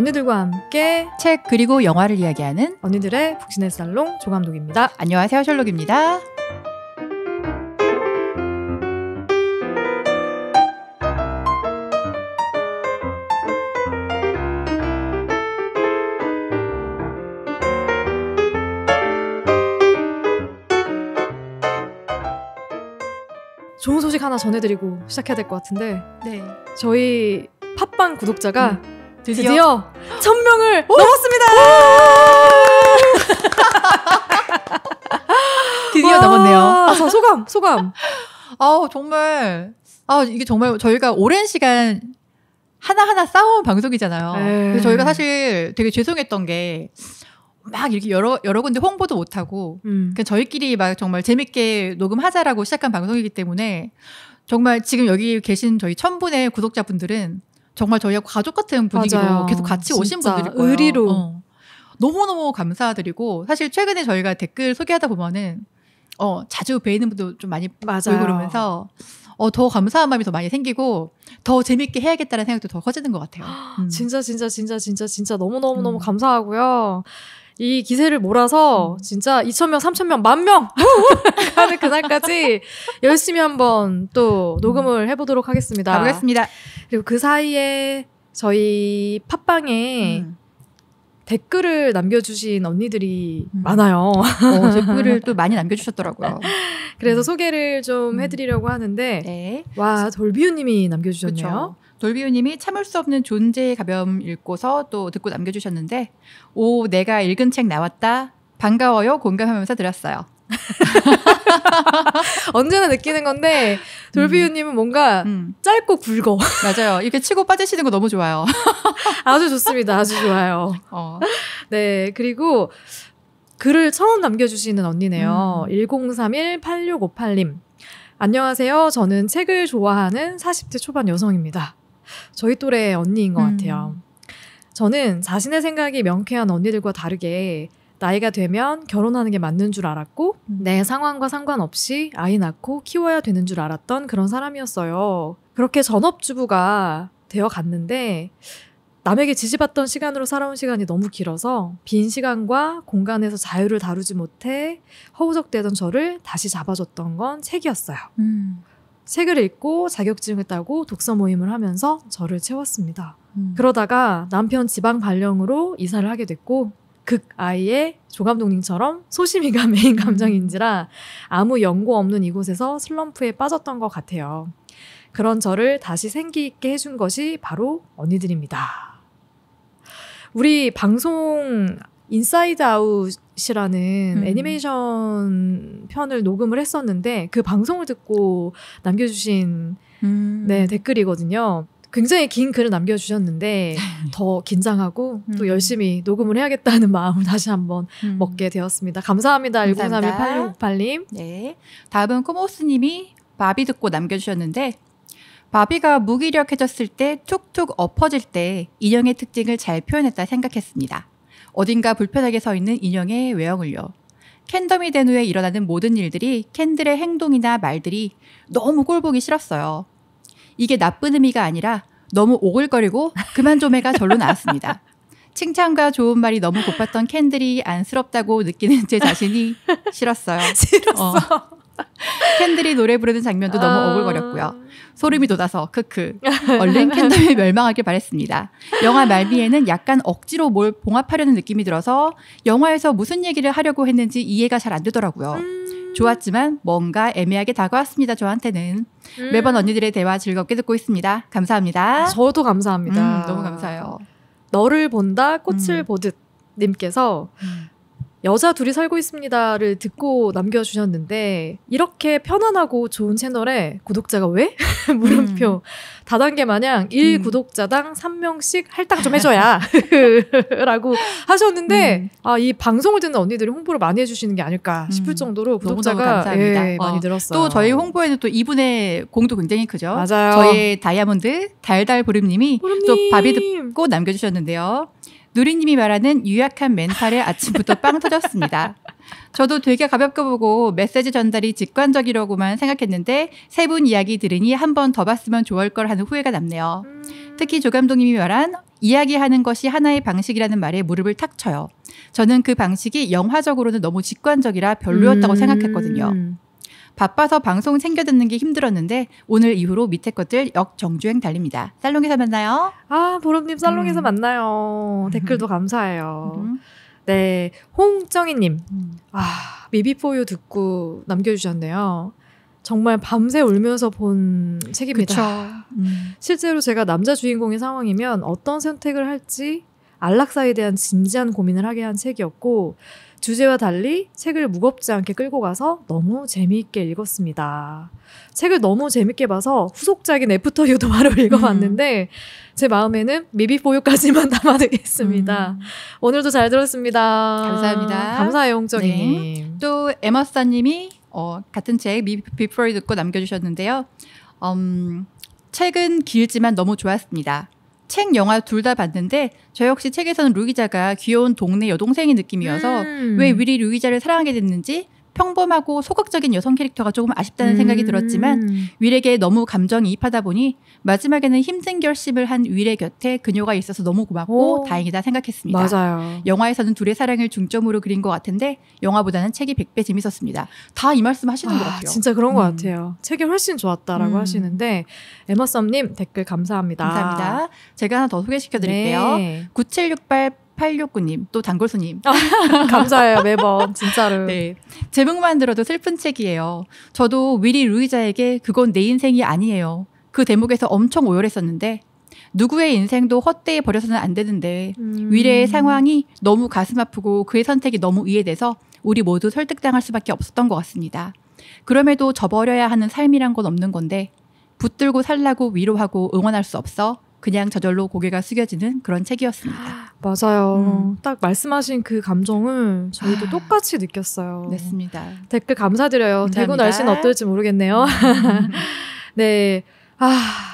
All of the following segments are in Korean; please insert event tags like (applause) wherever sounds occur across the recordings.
언니들과 함께 책 그리고 영화를 이야기하는 언니들의 북신의 살롱 조감독입니다. 안녕하세요. 셜록입니다. 좋은 소식 하나 전해드리고 시작해야 될 것 같은데 네. 저희 팟빵 구독자가 음. 드디어, 드디어 천명을 넘었습니다. (laughs) 드디어 와~ 넘었네요. 아, 소감, 소감. 아 정말 아 이게 정말 저희가 오랜 시간 하나하나 싸워 방송이잖아요. 네. 그래 저희가 사실 되게 죄송했던 게 막 이렇게 여러 여러 군데 홍보도 못 하고 음. 그 저희끼리 막 정말 재밌게 녹음하자라고 시작한 방송이기 때문에 정말 지금 여기 계신 저희 천분의 구독자분들은 정말 저희가 가족 같은 분위기로 맞아요. 계속 같이 오신 분들이 거예요. 의리로. 어. 너무너무 감사드리고 사실 최근에 저희가 댓글 소개하다 보면은 어, 자주 뵈이는 분도 좀 많이 맞아요. 보이고 그러면서 어, 더 감사한 마음이 더 많이 생기고 더 재밌게 해야겠다는 생각도 더 커지는 것 같아요. (gasps) 음. 진짜 진짜 진짜 진짜 진짜 너무너무너무 음. 감사하고요. 이 기세를 몰아서 음. 진짜 2,000명, 3,000명, 만 명! 하는 그날까지 열심히 한번 또 음. 녹음을 해보도록 하겠습니다. 가보겠습니다. 그리고 그 사이에 저희 팟빵에 음. 댓글을 남겨주신 언니들이 음. 많아요. 어, (laughs) 댓글을 또 많이 남겨주셨더라고요. 그래서 음. 소개를 좀 해드리려고 하는데 네. 와 돌비우님이 남겨주셨네요. 그쵸. 돌비우님이 참을 수 없는 존재의 가벼움 읽고서 또 듣고 남겨주셨는데 오 내가 읽은 책 나왔다 반가워요 공감하면서 들었어요. (laughs) 언제나 느끼는 건데 음. 돌비우님은 뭔가 음. 짧고 굵어. 맞아요. 이렇게 치고 빠지시는 거 너무 좋아요. (laughs) 아주 좋습니다. 아주 좋아요. (laughs) 어. 네 그리고 글을 처음 남겨주시는 언니네요. 음. 1031-8658님. 안녕하세요. 저는 책을 좋아하는 40대 초반 여성입니다. 저희 또래 언니인 것 음. 같아요. 저는 자신의 생각이 명쾌한 언니들과 다르게 나이가 되면 결혼하는 게 맞는 줄 알았고 음. 내 상황과 상관없이 아이 낳고 키워야 되는 줄 알았던 그런 사람이었어요. 그렇게 전업주부가 되어 갔는데 남에게 지지받던 시간으로 살아온 시간이 너무 길어서 빈 시간과 공간에서 자유를 다루지 못해 허우적대던 저를 다시 잡아줬던 건 책이었어요. 음. 책을 읽고 자격증을 따고 독서 모임을 하면서 저를 채웠습니다. 음. 그러다가 남편 지방 발령으로 이사를 하게 됐고 극 아이의 조 감독님처럼 소심이가 (laughs) 메인 감정인지라 아무 연고 없는 이곳에서 슬럼프에 빠졌던 것 같아요. 그런 저를 다시 생기 있게 해준 것이 바로 언니들입니다. 우리 방송 인사이드 아웃 컷라는 음. 애니메이션 편을 녹음을 했었는데 그 방송을 듣고 남겨주신 음. 네, 댓글이거든요. 굉장히 긴 글을 남겨주셨는데 (laughs) 더 긴장하고 음. 또 열심히 녹음을 해야겠다는 (laughs) 마음을 다시 한번 음. 먹게 되었습니다. 감사합니다. 1 9 3 8 6 6 8님 네. 다음은 코모스님이 바비 듣고 남겨주셨는데 바비가 무기력해졌을 때 툭툭 엎어질 때 인형의 특징을 잘 표현했다 생각했습니다. 어딘가 불편하게 서 있는 인형의 외형을요. 캔덤이 된 후에 일어나는 모든 일들이 캔들의 행동이나 말들이 너무 꼴보기 싫었어요. 이게 나쁜 의미가 아니라 너무 오글거리고 그만 좀 해가 절로 나왔습니다. (laughs) 칭찬과 좋은 말이 너무 고팠던 캔들이 안쓰럽다고 느끼는 제 자신이 싫었어요. (laughs) 싫었어. 어. (laughs) 캔들이 노래 부르는 장면도 아... 너무 오글거렸고요. 소름이 돋아서 크크. (laughs) 얼른 캔들이 멸망하길 바랬습니다. 영화 말미에는 약간 억지로 뭘 봉합하려는 느낌이 들어서 영화에서 무슨 얘기를 하려고 했는지 이해가 잘 안 되더라고요. 음... 좋았지만 뭔가 애매하게 다가왔습니다. 저한테는 음... 매번 언니들의 대화 즐겁게 듣고 있습니다. 감사합니다. 저도 감사합니다. 음, 너무 감사해요. 너를 본다 꽃을 음. 보듯 님께서 음. 여자 둘이 살고 있습니다를 듣고 남겨주셨는데 이렇게 편안하고 좋은 채널에 구독자가 왜? (laughs) 물음표 음. 다단계 마냥 1 음. 구독자당 3명씩 할당 좀 해줘야 (laughs) 라고 하셨는데 음. 아이 방송을 듣는 언니들이 홍보를 많이 해주시는 게 아닐까 싶을 음. 정도로 구독자가 너무 예, 많이 어. 늘었어요. 또 저희 홍보에는 또 이분의 공도 굉장히 크죠. 맞아요. 저희 다이아몬드 달달보름님이 보름님. 또 밥이 듣고 남겨주셨는데요. 누리님이 말하는 유약한 멘탈에 아침부터 빵 터졌습니다. 저도 되게 가볍게 보고 메시지 전달이 직관적이라고만 생각했는데 세 분 이야기 들으니 한 번 더 봤으면 좋을 걸 하는 후회가 남네요. 특히 조 감독님이 말한 이야기하는 것이 하나의 방식이라는 말에 무릎을 탁 쳐요. 저는 그 방식이 영화적으로는 너무 직관적이라 별로였다고 음. 생각했거든요. 바빠서 방송 챙겨 듣는 게 힘들었는데 오늘 이후로 밑에 것들 역정주행 달립니다. 살롱에서 만나요. 아 보름님 살롱에서 음. 만나요. 음. 댓글도 감사해요. 음. 네 홍정희님 음. 아 미비포유 듣고 남겨주셨네요. 정말 밤새 울면서 본 책입니다. 음. 실제로 제가 남자 주인공의 상황이면 어떤 선택을 할지 안락사에 대한 진지한 고민을 하게 한 책이었고 주제와 달리 책을 무겁지 않게 끌고 가서 너무 재미있게 읽었습니다. 책을 너무 재밌게 봐서 후속작인 애프터 유도 (laughs) 바로 읽어봤는데 음. 제 마음에는 미비보유까지만 담아두겠습니다. (laughs) 음. 오늘도 잘 들었습니다. 감사합니다. 감사해요, 홍정이 네. 또에마스님이 어, 같은 책 미비포유 듣고 남겨주셨는데요. 음, 책은 길지만 너무 좋았습니다. 책, 영화 둘 다 봤는데 저 역시 책에서는 루 기자가 귀여운 동네 여동생의 느낌이어서 음. 왜 미리 루 기자를 사랑하게 됐는지 평범하고 소극적인 여성 캐릭터가 조금 아쉽다는 음. 생각이 들었지만 윌에게 너무 감정이입하다 보니 마지막에는 힘든 결심을 한 윌의 곁에 그녀가 있어서 너무 고맙고 오. 다행이다 생각했습니다. 맞아요. 영화에서는 둘의 사랑을 중점으로 그린 것 같은데 영화보다는 책이 100배 재밌었습니다. 다 이 말씀 하시는 아, 것 같아요. 진짜 그런 음. 것 같아요. 책이 훨씬 좋았다라고 음. 하시는데 에머썸님 댓글 감사합니다. 감사합니다. 제가 하나 더 소개시켜 드릴게요. 네. 9768 8869님, 또 단골손님. 아, (laughs) 감사해요, 매번, 진짜로. 네. 제목만 들어도 슬픈 책이에요. 저도 위리 루이자에게 그건 내 인생이 아니에요. 그 대목에서 엄청 오열했었는데, 누구의 인생도 헛되이 버려서는 안 되는데, 음. 위례의 상황이 너무 가슴 아프고 그의 선택이 너무 이해돼서 우리 모두 설득당할 수밖에 없었던 것 같습니다. 그럼에도 저버려야 하는 삶이란 건 없는 건데, 붙들고 살라고 위로하고 응원할 수 없어 그냥 저절로 고개가 숙여지는 그런 책이었습니다. 아, 맞아요. 음. 딱 말씀하신 그 감정을 저희도 아. 똑같이 느꼈어요. 됐습니다. 댓글 감사드려요. 감사합니다. 대구 날씨는 어떨지 모르겠네요. 음. (laughs) 네. 아.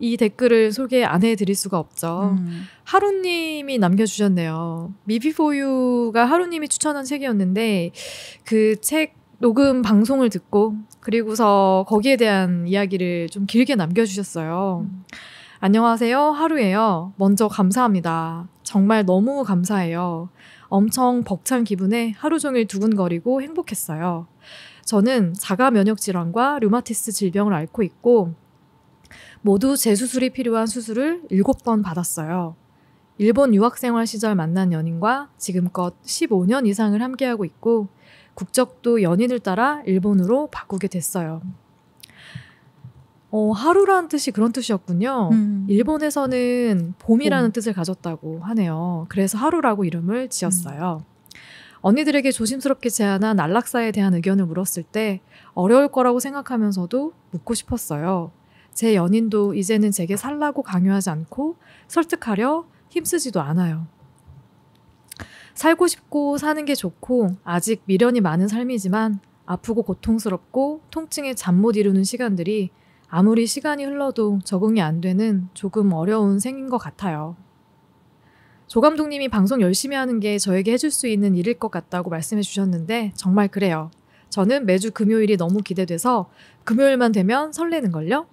이 댓글을 소개 안 해드릴 수가 없죠. 음. 하루님이 남겨주셨네요. 미비포유가 하루님이 추천한 책이었는데 그 책 녹음 방송을 듣고 그리고서 거기에 대한 이야기를 좀 길게 남겨주셨어요. 음. 안녕하세요. 하루예요. 먼저 감사합니다. 정말 너무 감사해요. 엄청 벅찬 기분에 하루 종일 두근거리고 행복했어요. 저는 자가 면역 질환과 류마티스 질병을 앓고 있고 모두 재수술이 필요한 수술을 7번 받았어요. 일본 유학생활 시절 만난 연인과 지금껏 15년 이상을 함께하고 있고 국적도 연인을 따라 일본으로 바꾸게 됐어요. 어, 하루라는 뜻이 그런 뜻이었군요. 음. 일본에서는 봄이라는 봄. 뜻을 가졌다고 하네요. 그래서 하루라고 이름을 음. 지었어요. 음. 언니들에게 조심스럽게 제안한 안락사에 대한 의견을 물었을 때 어려울 거라고 생각하면서도 묻고 싶었어요. 제 연인도 이제는 제게 살라고 강요하지 않고 설득하려 힘쓰지도 않아요. 살고 싶고 사는 게 좋고 아직 미련이 많은 삶이지만 아프고 고통스럽고 통증에 잠 못 이루는 시간들이 아무리 시간이 흘러도 적응이 안 되는 조금 어려운 생인 것 같아요. 조 감독님이 방송 열심히 하는 게 저에게 해줄 수 있는 일일 것 같다고 말씀해 주셨는데 정말 그래요. 저는 매주 금요일이 너무 기대돼서 금요일만 되면 설레는걸요?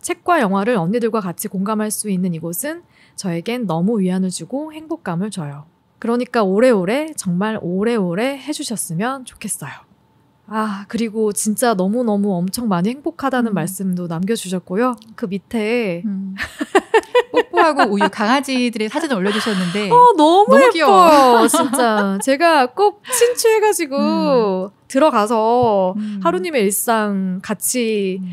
책과 영화를 언니들과 같이 공감할 수 있는 이곳은 저에겐 너무 위안을 주고 행복감을 줘요. 그러니까 오래오래, 정말 오래오래 해주셨으면 좋겠어요. 아, 그리고 진짜 너무너무 엄청 많이 행복하다는 음. 말씀도 남겨주셨고요. 그 밑에. 음. (laughs) 뽀뽀하고 우유 강아지들의 사진을 올려주셨는데. 어, 너무, 너무 귀여워. 진짜. (laughs) 제가 꼭 친추해가지고 음. 들어가서 음. 하루님의 일상 같이 음.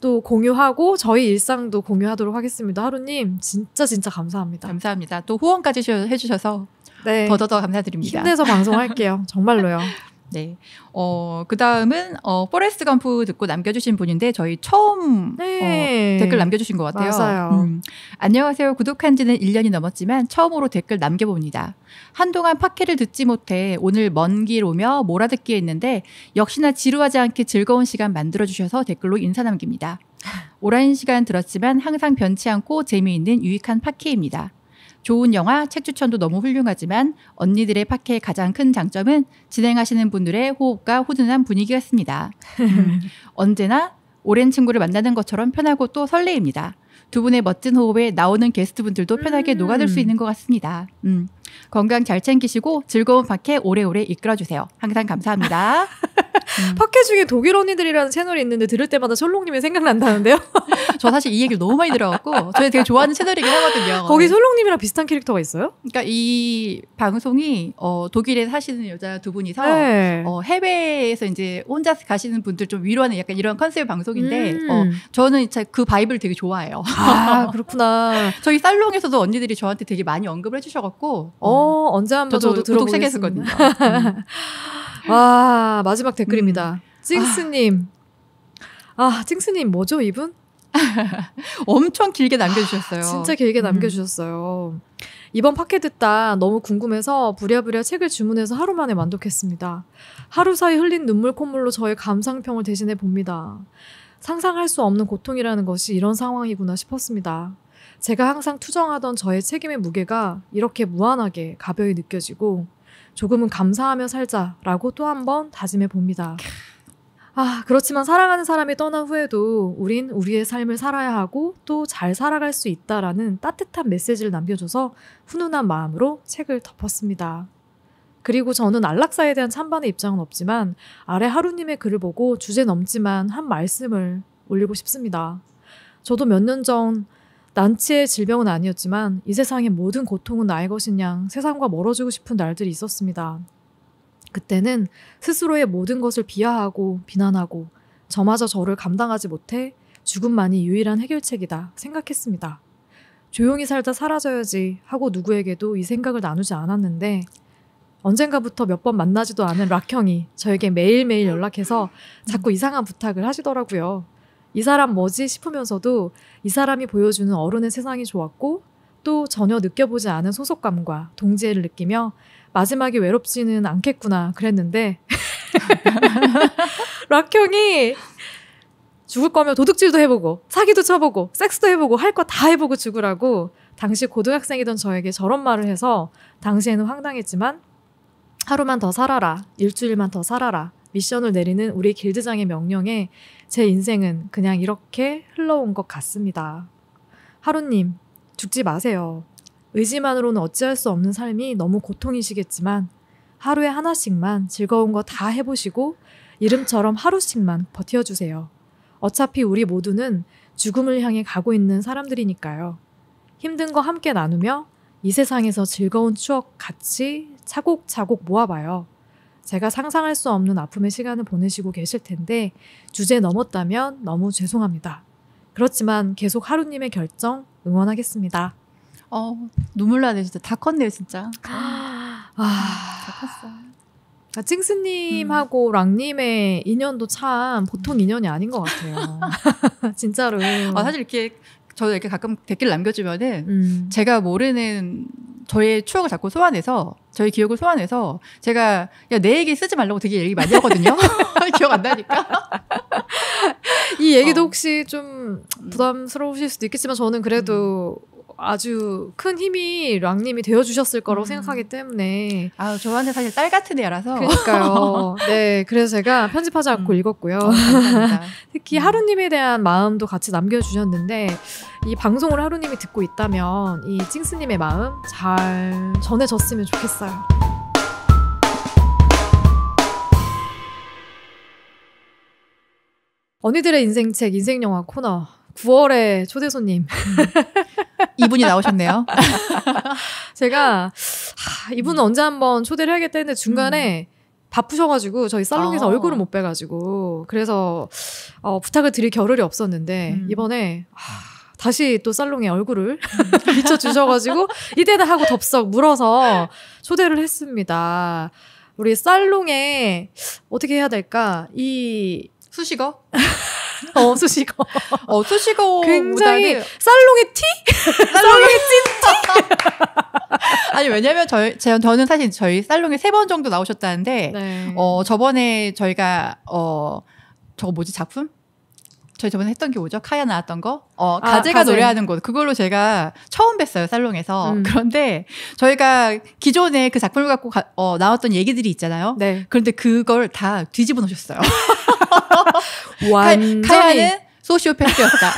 또 공유하고 저희 일상도 공유하도록 하겠습니다. 하루님, 진짜 진짜 감사합니다. 감사합니다. 또 후원까지 해주셔서 네. 더더더 감사드립니다. 힘내서 방송할게요. 정말로요. (laughs) 네. 어, 그 다음은, 어, 포레스트 감프 듣고 남겨주신 분인데, 저희 처음 어, 네. 어, 댓글 남겨주신 것 같아요. 음. 안녕하세요. 구독한 지는 1년이 넘었지만, 처음으로 댓글 남겨봅니다. 한동안 팟캐를 듣지 못해 오늘 먼 길 오며 몰아듣기 했는데, 역시나 지루하지 않게 즐거운 시간 만들어주셔서 댓글로 인사 남깁니다. 오랜 시간 들었지만, 항상 변치 않고 재미있는 유익한 팟캐입니다. 좋은 영화, 책 추천도 너무 훌륭하지만 언니들의 팟캐의 가장 큰 장점은 진행하시는 분들의 호흡과 호든한 분위기였습니다. 음, 언제나 오랜 친구를 만나는 것처럼 편하고 또 설레입니다. 두 분의 멋진 호흡에 나오는 게스트분들도 편하게 음. 녹아들 수 있는 것 같습니다. 음. 건강 잘 챙기시고 즐거운 박해 오래오래 이끌어주세요. 항상 감사합니다. 음. (laughs) 팟캐 중에 독일 언니들이라는 채널이 있는데 들을 때마다 솔롱님이 생각난다는데요? (laughs) 저 사실 이 얘기를 너무 많이 들어갖고 저희 되게 좋아하는 채널이긴 하거든요. 거기 네. 솔롱님이랑 비슷한 캐릭터가 있어요? 그러니까 이 방송이 어, 독일에 사시는 여자 두 분이서 네. 어, 해외에서 이제 혼자 가시는 분들 좀 위로하는 약간 이런 컨셉 방송인데 어, 음. 어, 저는 그 바이브를 되게 좋아해요. 아 그렇구나. (laughs) 저희 살롱에서도 언니들이 저한테 되게 많이 언급을 해주셔갖고 어, 음. 언제 한번 저도, 저도 들어보겠습니다. 음. 와, 마지막 댓글입니다. 음. 찡스님. 아, 아 찡스님 뭐죠, 이분? (laughs) 엄청 길게 남겨주셨어요. 아, 진짜 길게 음. 남겨주셨어요. 음. 이번 팟캐 듣다 너무 궁금해서 부랴부랴 책을 주문해서 하루 만에 만족했습니다. 하루 사이 흘린 눈물 콧물로 저의 감상평을 대신해 봅니다. 상상할 수 없는 고통이라는 것이 이런 상황이구나 싶었습니다. 제가 항상 투정하던 저의 책임의 무게가 이렇게 무한하게 가벼이 느껴지고 조금은 감사하며 살자라고 또 한 번 다짐해 봅니다. 아, 그렇지만 사랑하는 사람이 떠난 후에도 우린 우리의 삶을 살아야 하고 또 잘 살아갈 수 있다라는 따뜻한 메시지를 남겨줘서 훈훈한 마음으로 책을 덮었습니다. 그리고 저는 안락사에 대한 찬반의 입장은 없지만 아래 하루님의 글을 보고 주제 넘지만 한 말씀을 올리고 싶습니다. 저도 몇년전 난치의 질병은 아니었지만 이 세상의 모든 고통은 나의 것인 양 세상과 멀어지고 싶은 날들이 있었습니다. 그때는 스스로의 모든 것을 비하하고 비난하고 저마저 저를 감당하지 못해 죽음만이 유일한 해결책이다 생각했습니다. 조용히 살다 사라져야지 하고 누구에게도 이 생각을 나누지 않았는데 언젠가부터 몇 번 만나지도 않은 락형이 저에게 매일매일 연락해서 자꾸 이상한 부탁을 하시더라고요. 이 사람 뭐지 싶으면서도 이 사람이 보여주는 어른의 세상이 좋았고 또 전혀 느껴보지 않은 소속감과 동지애를 느끼며 마지막에 외롭지는 않겠구나 그랬는데 (laughs) 락형이 죽을 거면 도둑질도 해보고 사기도 쳐보고 섹스도 해보고 할 거 다 해보고 죽으라고 당시 고등학생이던 저에게 저런 말을 해서 당시에는 황당했지만 하루만 더 살아라 일주일만 더 살아라 미션을 내리는 우리 길드장의 명령에 제 인생은 그냥 이렇게 흘러온 것 같습니다. 하루님, 죽지 마세요. 의지만으로는 어찌할 수 없는 삶이 너무 고통이시겠지만 하루에 하나씩만 즐거운 거 다 해보시고 이름처럼 하루씩만 버텨주세요. 어차피 우리 모두는 죽음을 향해 가고 있는 사람들이니까요. 힘든 거 함께 나누며 이 세상에서 즐거운 추억 같이 차곡차곡 모아봐요. 제가 상상할 수 없는 아픔의 시간을 보내시고 계실 텐데 주제 넘었다면 너무 죄송합니다. 그렇지만 계속 하루님의 결정 응원하겠습니다. 어 눈물 나네 진짜 다 컸네요 진짜. 아, 음, 다 컸어. 아, 찡스님하고 음. 랑님의 인연도 참 보통 음. 인연이 아닌 것 같아요. (laughs) 진짜로. 아, 사실 이렇게 저도 이렇게 가끔 댓글 남겨주면은 음. 제가 모르는 저의 추억을 자꾸 소환해서 저희 기억을 소환해서 제가 야, 내 얘기 쓰지 말라고 되게 얘기 많이 하거든요. (laughs) 기억 안 나니까. (laughs) 이 얘기도 어. 혹시 좀 부담스러우실 수도 있겠지만 저는 그래도 음. 아주 큰 힘이 랑님이 되어주셨을 거라고 음. 생각하기 때문에. 아, 저한테 사실 딸 같은 애라서. 그러니까요. (laughs) 네, 그래서 제가 편집하지 않고 음. 읽었고요. 어, (laughs) 특히 음. 하루님에 대한 마음도 같이 남겨주셨는데, 이 방송을 하루님이 듣고 있다면, 이 찡스님의 마음 잘 전해졌으면 좋겠어요. 언니들의 인생책 인생영화 코너 9월에 초대 손님. 음. 이분이 나오셨네요. (laughs) 제가, 하, 이분은 언제 한번 초대를 해야겠다 했는데 중간에 음. 바쁘셔가지고 저희 살롱에서 아. 얼굴을 못 빼가지고 그래서 어, 부탁을 드릴 겨를이 없었는데 음. 이번에 하, 다시 또 살롱에 얼굴을 음. (laughs) 비춰주셔가지고 이때다 하고 덥석 물어서 초대를 했습니다. 우리 살롱에 어떻게 해야 될까? 이 수식어? (laughs) 어, 수식어. 어, 수식어. 굉장히. 살롱의 티? 살롱의 찐티? 아니, 왜냐면 저희, 제, 저는 사실 저희 살롱에 세 번 정도 나오셨다는데, 네. 어, 저번에 저희가, 어, 저거 뭐지, 작품? 저희 저번에 했던 게 뭐죠? 카야 나왔던 거? 어, 아, 가재가 가제. 노래하는 곳. 그걸로 제가 처음 뵀어요, 살롱에서. 음. 그런데 저희가 기존에 그 작품을 갖고 가, 어, 나왔던 얘기들이 있잖아요. 네. 그런데 그걸 다 뒤집어 놓으셨어요. (laughs) 완전히. 카야는 소시오패스였다.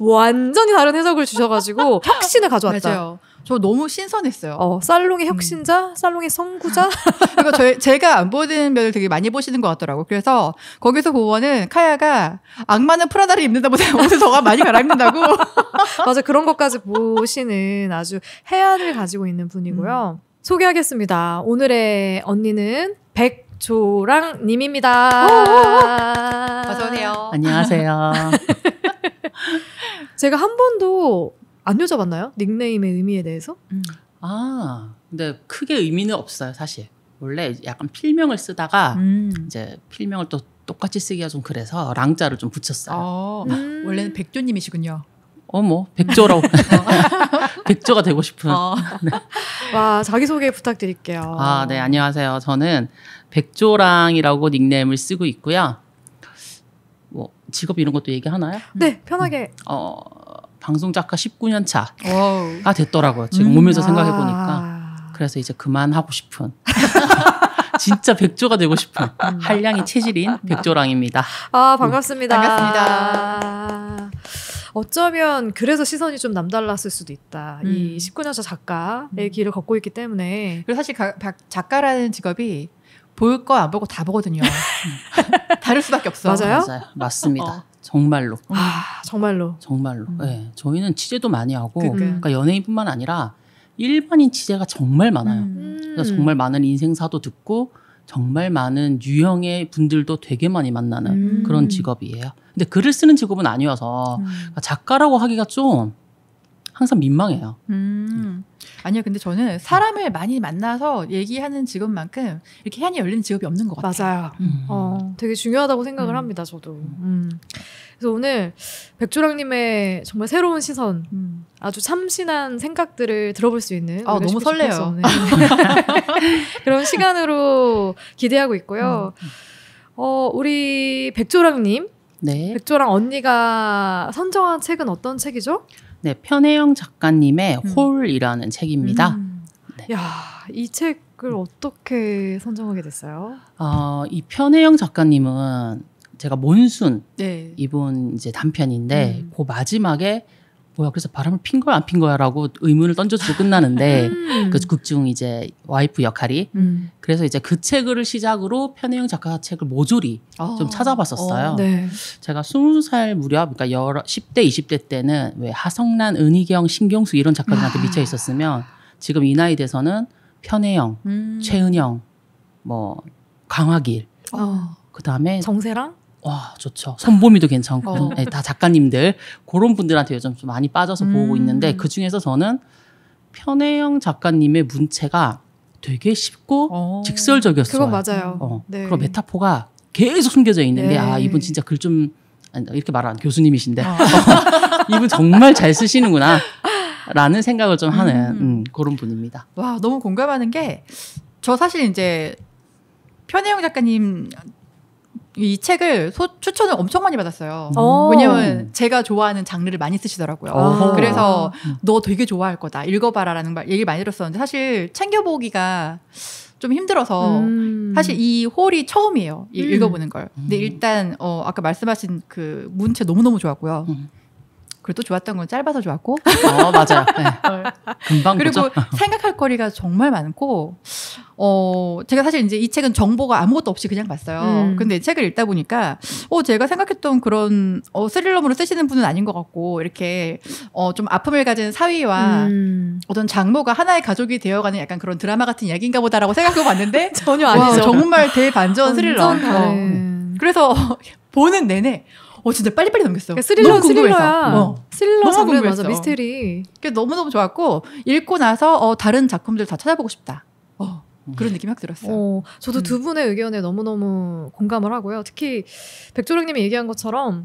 (laughs) 완전히 다른 해석을 주셔가지고 혁신을 가져왔다. 맞아요. 저 너무 신선했어요. 어, 살롱의 음. 혁신자, 음. 살롱의 선구자. (laughs) 그리고 그러니까 저, 제가 안 보는 면을 되게 많이 보시는 것 같더라고. 그래서 거기서 보면은 카야가 악마는 프라다를 입는다 보다 (laughs) 옷을 더가 많이 갈아입는다고. (laughs) 맞아 그런 것까지 보시는 아주 해안을 가지고 있는 분이고요. 음. 소개하겠습니다. 오늘의 언니는 백. 조랑 님입니다. 어서 오세요. 안녕하세요. 제가 한 번도 안 여쭤봤나요? 닉네임의 의미에 대해서? 음. 아, 근데 크게 의미는 없어요, 사실. 원래 약간 필명을 쓰다가 음. 이제 필명을 또 똑같이 쓰기가 좀 그래서 랑자를 좀 붙였어요. 아, 음. 원래는 백조님이시군요. 어머, 백조라고. (laughs) 백조가 되고 싶은. 어. 네. 와, 자기소개 부탁드릴게요. 아, 네, 안녕하세요. 저는 백조랑이라고 닉네임을 쓰고 있고요. 뭐, 직업 이런 것도 얘기하나요? 네, 편하게. 음. 어, 방송 작가 19년 차가 됐더라고요. 지금 음, 오면서 아. 생각해 보니까 그래서 이제 그만하고 싶은 (laughs) 진짜 백조가 되고 싶은 음. 한량이 체질인 백조랑입니다. 아 반갑습니다. 응. 음, 반갑습니다. 어쩌면 그래서 시선이 좀 남달랐을 수도 있다. 음. 이 19년차 작가의 음. 길을 걷고 있기 때문에. 그리고 사실 가, 작가라는 직업이 볼 거 안 보고 다 보거든요. 음. (laughs) 다를 수밖에 없어. 맞아요? 맞아요. 맞습니다. 어. 정말로. 아, 정말로. 정말로. 음. 네, 저희는 취재도 많이 하고, 그게. 그러니까 연예인뿐만 아니라 일반인 취재가 정말 많아요. 음. 그래서 정말 많은 인생사도 듣고, 정말 많은 유형의 분들도 되게 많이 만나는 음. 그런 직업이에요. 근데 글을 쓰는 직업은 아니어서 음. 그러니까 작가라고 하기가 좀 항상 민망해요. 음. 아니요, 근데 저는 사람을 많이 만나서 얘기하는 직업만큼 이렇게 해이 열리는 직업이 없는 것 같아요. 맞아요. 음. 어, 되게 중요하다고 생각을 음. 합니다, 저도. 음. 음. 그래서 오늘 백조랑님의 정말 새로운 시선, 음. 아주 참신한 생각들을 들어볼 수 있는 아, 너무 설레요. (laughs) 그런 시간으로 기대하고 있고요. 음. 어, 우리 백조랑님, 네. 백조랑 언니가 선정한 책은 어떤 책이죠? 네, 편혜영 작가님의 음. 홀이라는 책입니다. 음. 네. 야, 이 책을 어떻게 선정하게 됐어요? 어, 이 편혜영 작가님은 제가 몬순 네. 이분 이제 단편인데 음. 그 마지막에 뭐야 그래서 바람을 핀 거야 안 핀 거야라고 의문을 던져주고 끝나는데 (laughs) 음. 그 극중 이제 와이프 역할이 음. 그래서 이제 그 책을 시작으로 편혜형 작가 책을 모조리 아. 좀 찾아봤었어요. 어, 네. 제가 스무 살 무렵 그러니까 여러 1대 이십 대 때는 왜하성란 은희경 신경수 이런 작가들한테 아. 미쳐 있었으면 지금 이 나이 돼서는 편혜영, 음. 최은영, 뭐 강화길, 어. 그 다음에 정세랑 와 좋죠. 선보미도 괜찮고 어. 네, 다 작가님들 그런 분들한테 요즘 좀 많이 빠져서 음. 보고 있는데 그 중에서 저는 편혜영 작가님의 문체가 되게 쉽고 어. 직설적이었어요. 그거 맞아요. 어. 네. 그런 메타포가 계속 숨겨져 있는데 네. 아 이분 진짜 글 좀 이렇게 말안 교수님이신데 아. (laughs) 이분 정말 잘 쓰시는구나. 라는 생각을 좀 하는 음. 음, 그런 분입니다. 와 너무 공감하는 게 저 사실 이제 편혜영 작가님 이 책을 소, 추천을 엄청 많이 받았어요. 오. 어. 왜냐면 제가 좋아하는 장르를 많이 쓰시더라고요. 오. 그래서 음. 너 되게 좋아할 거다. 읽어봐라라는 말 얘기를 많이 들었었는데 사실 챙겨보기가 좀 힘들어서 음. 사실 이 홀이 처음이에요. 음. 읽어보는 걸. 근데 음. 일단 어 아까 말씀하신 그 문체 너무 너무 좋았고요. 음. 그리고 또 좋았던 건 짧아서 좋았고. (laughs) 어, 맞아요. 네. 네. 금방 그리고 (laughs) 생각할 거리가 정말 많고, 어, 제가 사실 이제 이 책은 정보가 아무것도 없이 그냥 봤어요. 음. 근데 이 책을 읽다 보니까, 어, 제가 생각했던 그런, 어, 스릴러물을 쓰시는 분은 아닌 것 같고, 이렇게, 어, 좀 아픔을 가진 사위와 음. 어떤 장모가 하나의 가족이 되어가는 약간 그런 드라마 같은 이야기인가 보다라고 생각하고 봤는데, (laughs) 전혀 아니죠. 와, 정말 대반전 스릴러. 어. 그래서 보는 내내, 어 진짜 빨리빨리 넘겼어요. 그러니까 스릴러 스릴러야. 어. 스릴러서 그래 맞아 미스테리. 그 너무 너무 좋았고 읽고 나서 어, 다른 작품들 다 찾아보고 싶다. 어, 음. 그런 느낌이 확 들었어요. 어, 저도 음. 두 분의 의견에 너무너무 공감을 하고요. 특히 백조령님이 얘기한 것처럼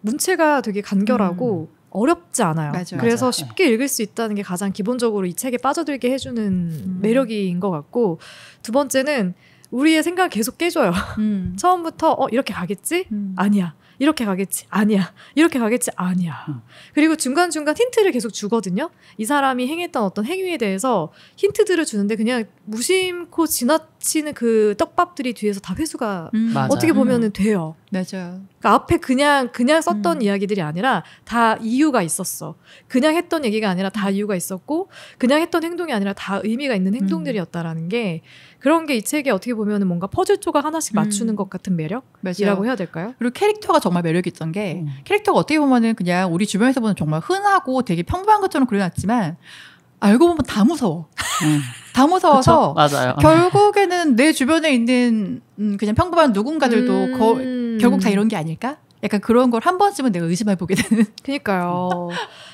문체가 되게 간결하고 음. 어렵지 않아요. 맞아요. 그래서 맞아요. 네. 쉽게 읽을 수 있다는 게 가장 기본적으로 이 책에 빠져들게 해주는 음. 매력인 것 같고 두 번째는 우리의 생각을 계속 깨줘요. 음. (laughs) 처음부터 어 이렇게 가겠지? 음. 아니야. 이렇게 가겠지 아니야 이렇게 가겠지 아니야 그리고 중간중간 힌트를 계속 주거든요 이 사람이 행했던 어떤 행위에 대해서 힌트들을 주는데 그냥 무심코 지나 겹치는 그 떡밥들이 뒤에서 다 회수가 음. 어떻게 음. 보면은 돼요. 맞아요. 그러니까 앞에 그냥 그냥 썼던 음. 이야기들이 아니라 다 이유가 있었어. 그냥 했던 얘기가 아니라 다 음. 이유가 있었고 그냥 했던 행동이 아니라 다 의미가 있는 행동들이었다라는 음. 게 그런 게 이 책에 어떻게 보면 뭔가 퍼즐 조각 하나씩 맞추는 음. 것 같은 매력이라고 해야 될까요? 그리고 캐릭터가 정말 매력 있던 게 캐릭터가 어떻게 보면은 그냥 우리 주변에서 보는 정말 흔하고 되게 평범한 것처럼 그려놨지만 알고 보면 다 무서워. 음. (laughs) 다 무서워서 결국에는 내 주변에 있는 음, 그냥 평범한 누군가들도 음. 거, 결국 다 이런 게 아닐까? 약간 그런 걸 한 번쯤은 내가 의심해 보게 되는. (laughs) 그니까요.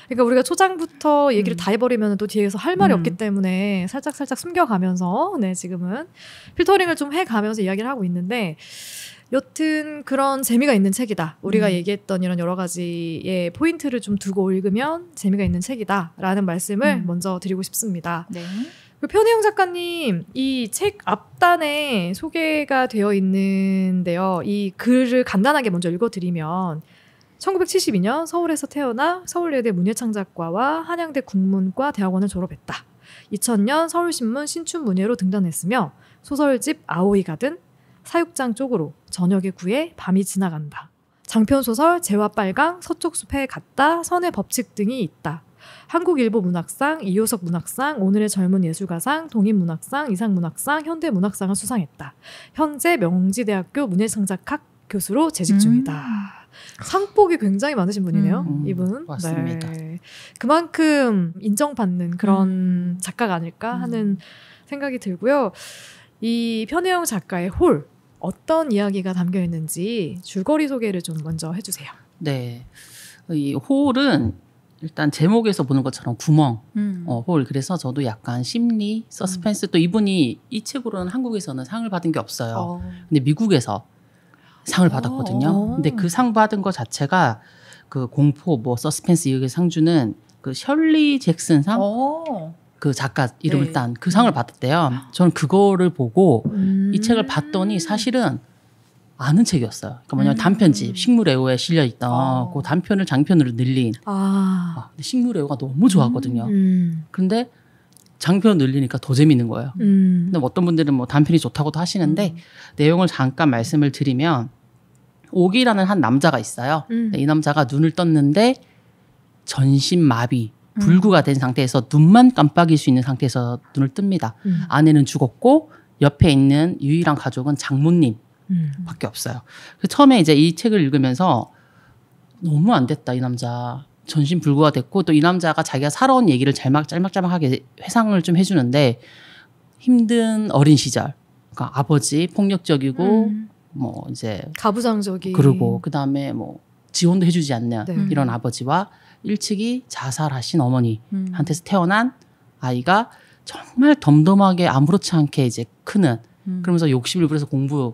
그러니까 우리가 초장부터 얘기를 음. 다 해버리면 또 뒤에서 할 말이 음. 없기 때문에 살짝 살짝 숨겨가면서 네 지금은 필터링을 좀 해가면서 이야기를 하고 있는데 여튼 그런 재미가 있는 책이다. 우리가 음. 얘기했던 이런 여러 가지의 포인트를 좀 두고 읽으면 재미가 있는 책이다라는 말씀을 음. 먼저 드리고 싶습니다. 네. 그 편혜영 작가님 이 책 앞단에 소개가 되어 있는데요. 이 글을 간단하게 먼저 읽어드리면 1972년 서울에서 태어나 서울예대 문예창작과와 한양대 국문과 대학원을 졸업했다. 2000년 서울신문 신춘문예로 등단했으며 소설집 아오이 가든 사육장 쪽으로 저녁에구해 밤이 지나간다. 장편소설 재화 빨강, 서쪽 숲에 갔다, 선의 법칙 등이 있다. 한국일보 문학상, 이효석 문학상, 오늘의 젊은 예술가상, 동인문학상, 이상문학상, 현대문학상을 수상했다. 현재 명지대학교 문예창작학 교수로 재직 음. 중이다. 음. 상복이 굉장히 많으신 분이네요. 음, 음, 이분. 맞습니다. 네. 그만큼 인정받는 그런 음. 작가가 아닐까 하는 음. 생각이 들고요. 이 편혜영 작가의 홀 어떤 이야기가 담겨 있는지 줄거리 소개를 좀 먼저 해주세요. 네. 이 홀은 일단 제목에서 보는 것처럼 구멍, 음. 어, 홀. 그래서 저도 약간 심리, 서스펜스. 음. 또 이분이 이 책으로는 한국에서는 상을 받은 게 없어요. 어. 근데 미국에서 상을 어. 받았거든요. 어. 근데 그 상 받은 것 자체가 그 공포, 뭐 서스펜스 이게상 주는 그 셜리 잭슨 상? 어. 그 작가 이름을 네. 딴그 상을 받았대요. 저는 그거를 보고 음. 이 책을 봤더니 사실은 아는 책이었어요. 그러니까 뭐냐면 음. 단편집 식물애호에 실려 있던 어. 아. 그 단편을 장편으로 늘린. 아. 아 식물애호가 너무 좋았거든요. 음. 근데 음. 장편 늘리니까 더 재밌는 거예요. 음. 근데 어떤 분들은 뭐 단편이 좋다고도 하시는데 음. 내용을 잠깐 말씀을 드리면 오기라는 한 남자가 있어요. 이 남자가 눈을 떴는데 전신 마비 음. 불구가 된 상태에서 눈만 깜빡일 수 있는 상태에서 눈을 뜹니다. 음. 아내는 죽었고 옆에 있는 유일한 가족은 장모님 음. 밖에 없어요. 그 처음에 이제 이 책을 읽으면서 너무 안 됐다, 이 남자. 전신 불구가 됐고 또 이 남자가 자기가 살아온 얘기를 잘막 짤막짤막하게 회상을 좀 해주는데 힘든 어린 시절. 그러니까 아버지 폭력적이고 음. 뭐 이제 가부장적이 그리고 그다음에 뭐 지원도 해주지 않는 네. 이런 아버지와 일찍이 자살하신 어머니한테서 음. 태어난 아이가 정말 덤덤하게 아무렇지 않게 이제 크는 음. 그러면서 욕심을 부려서 공부를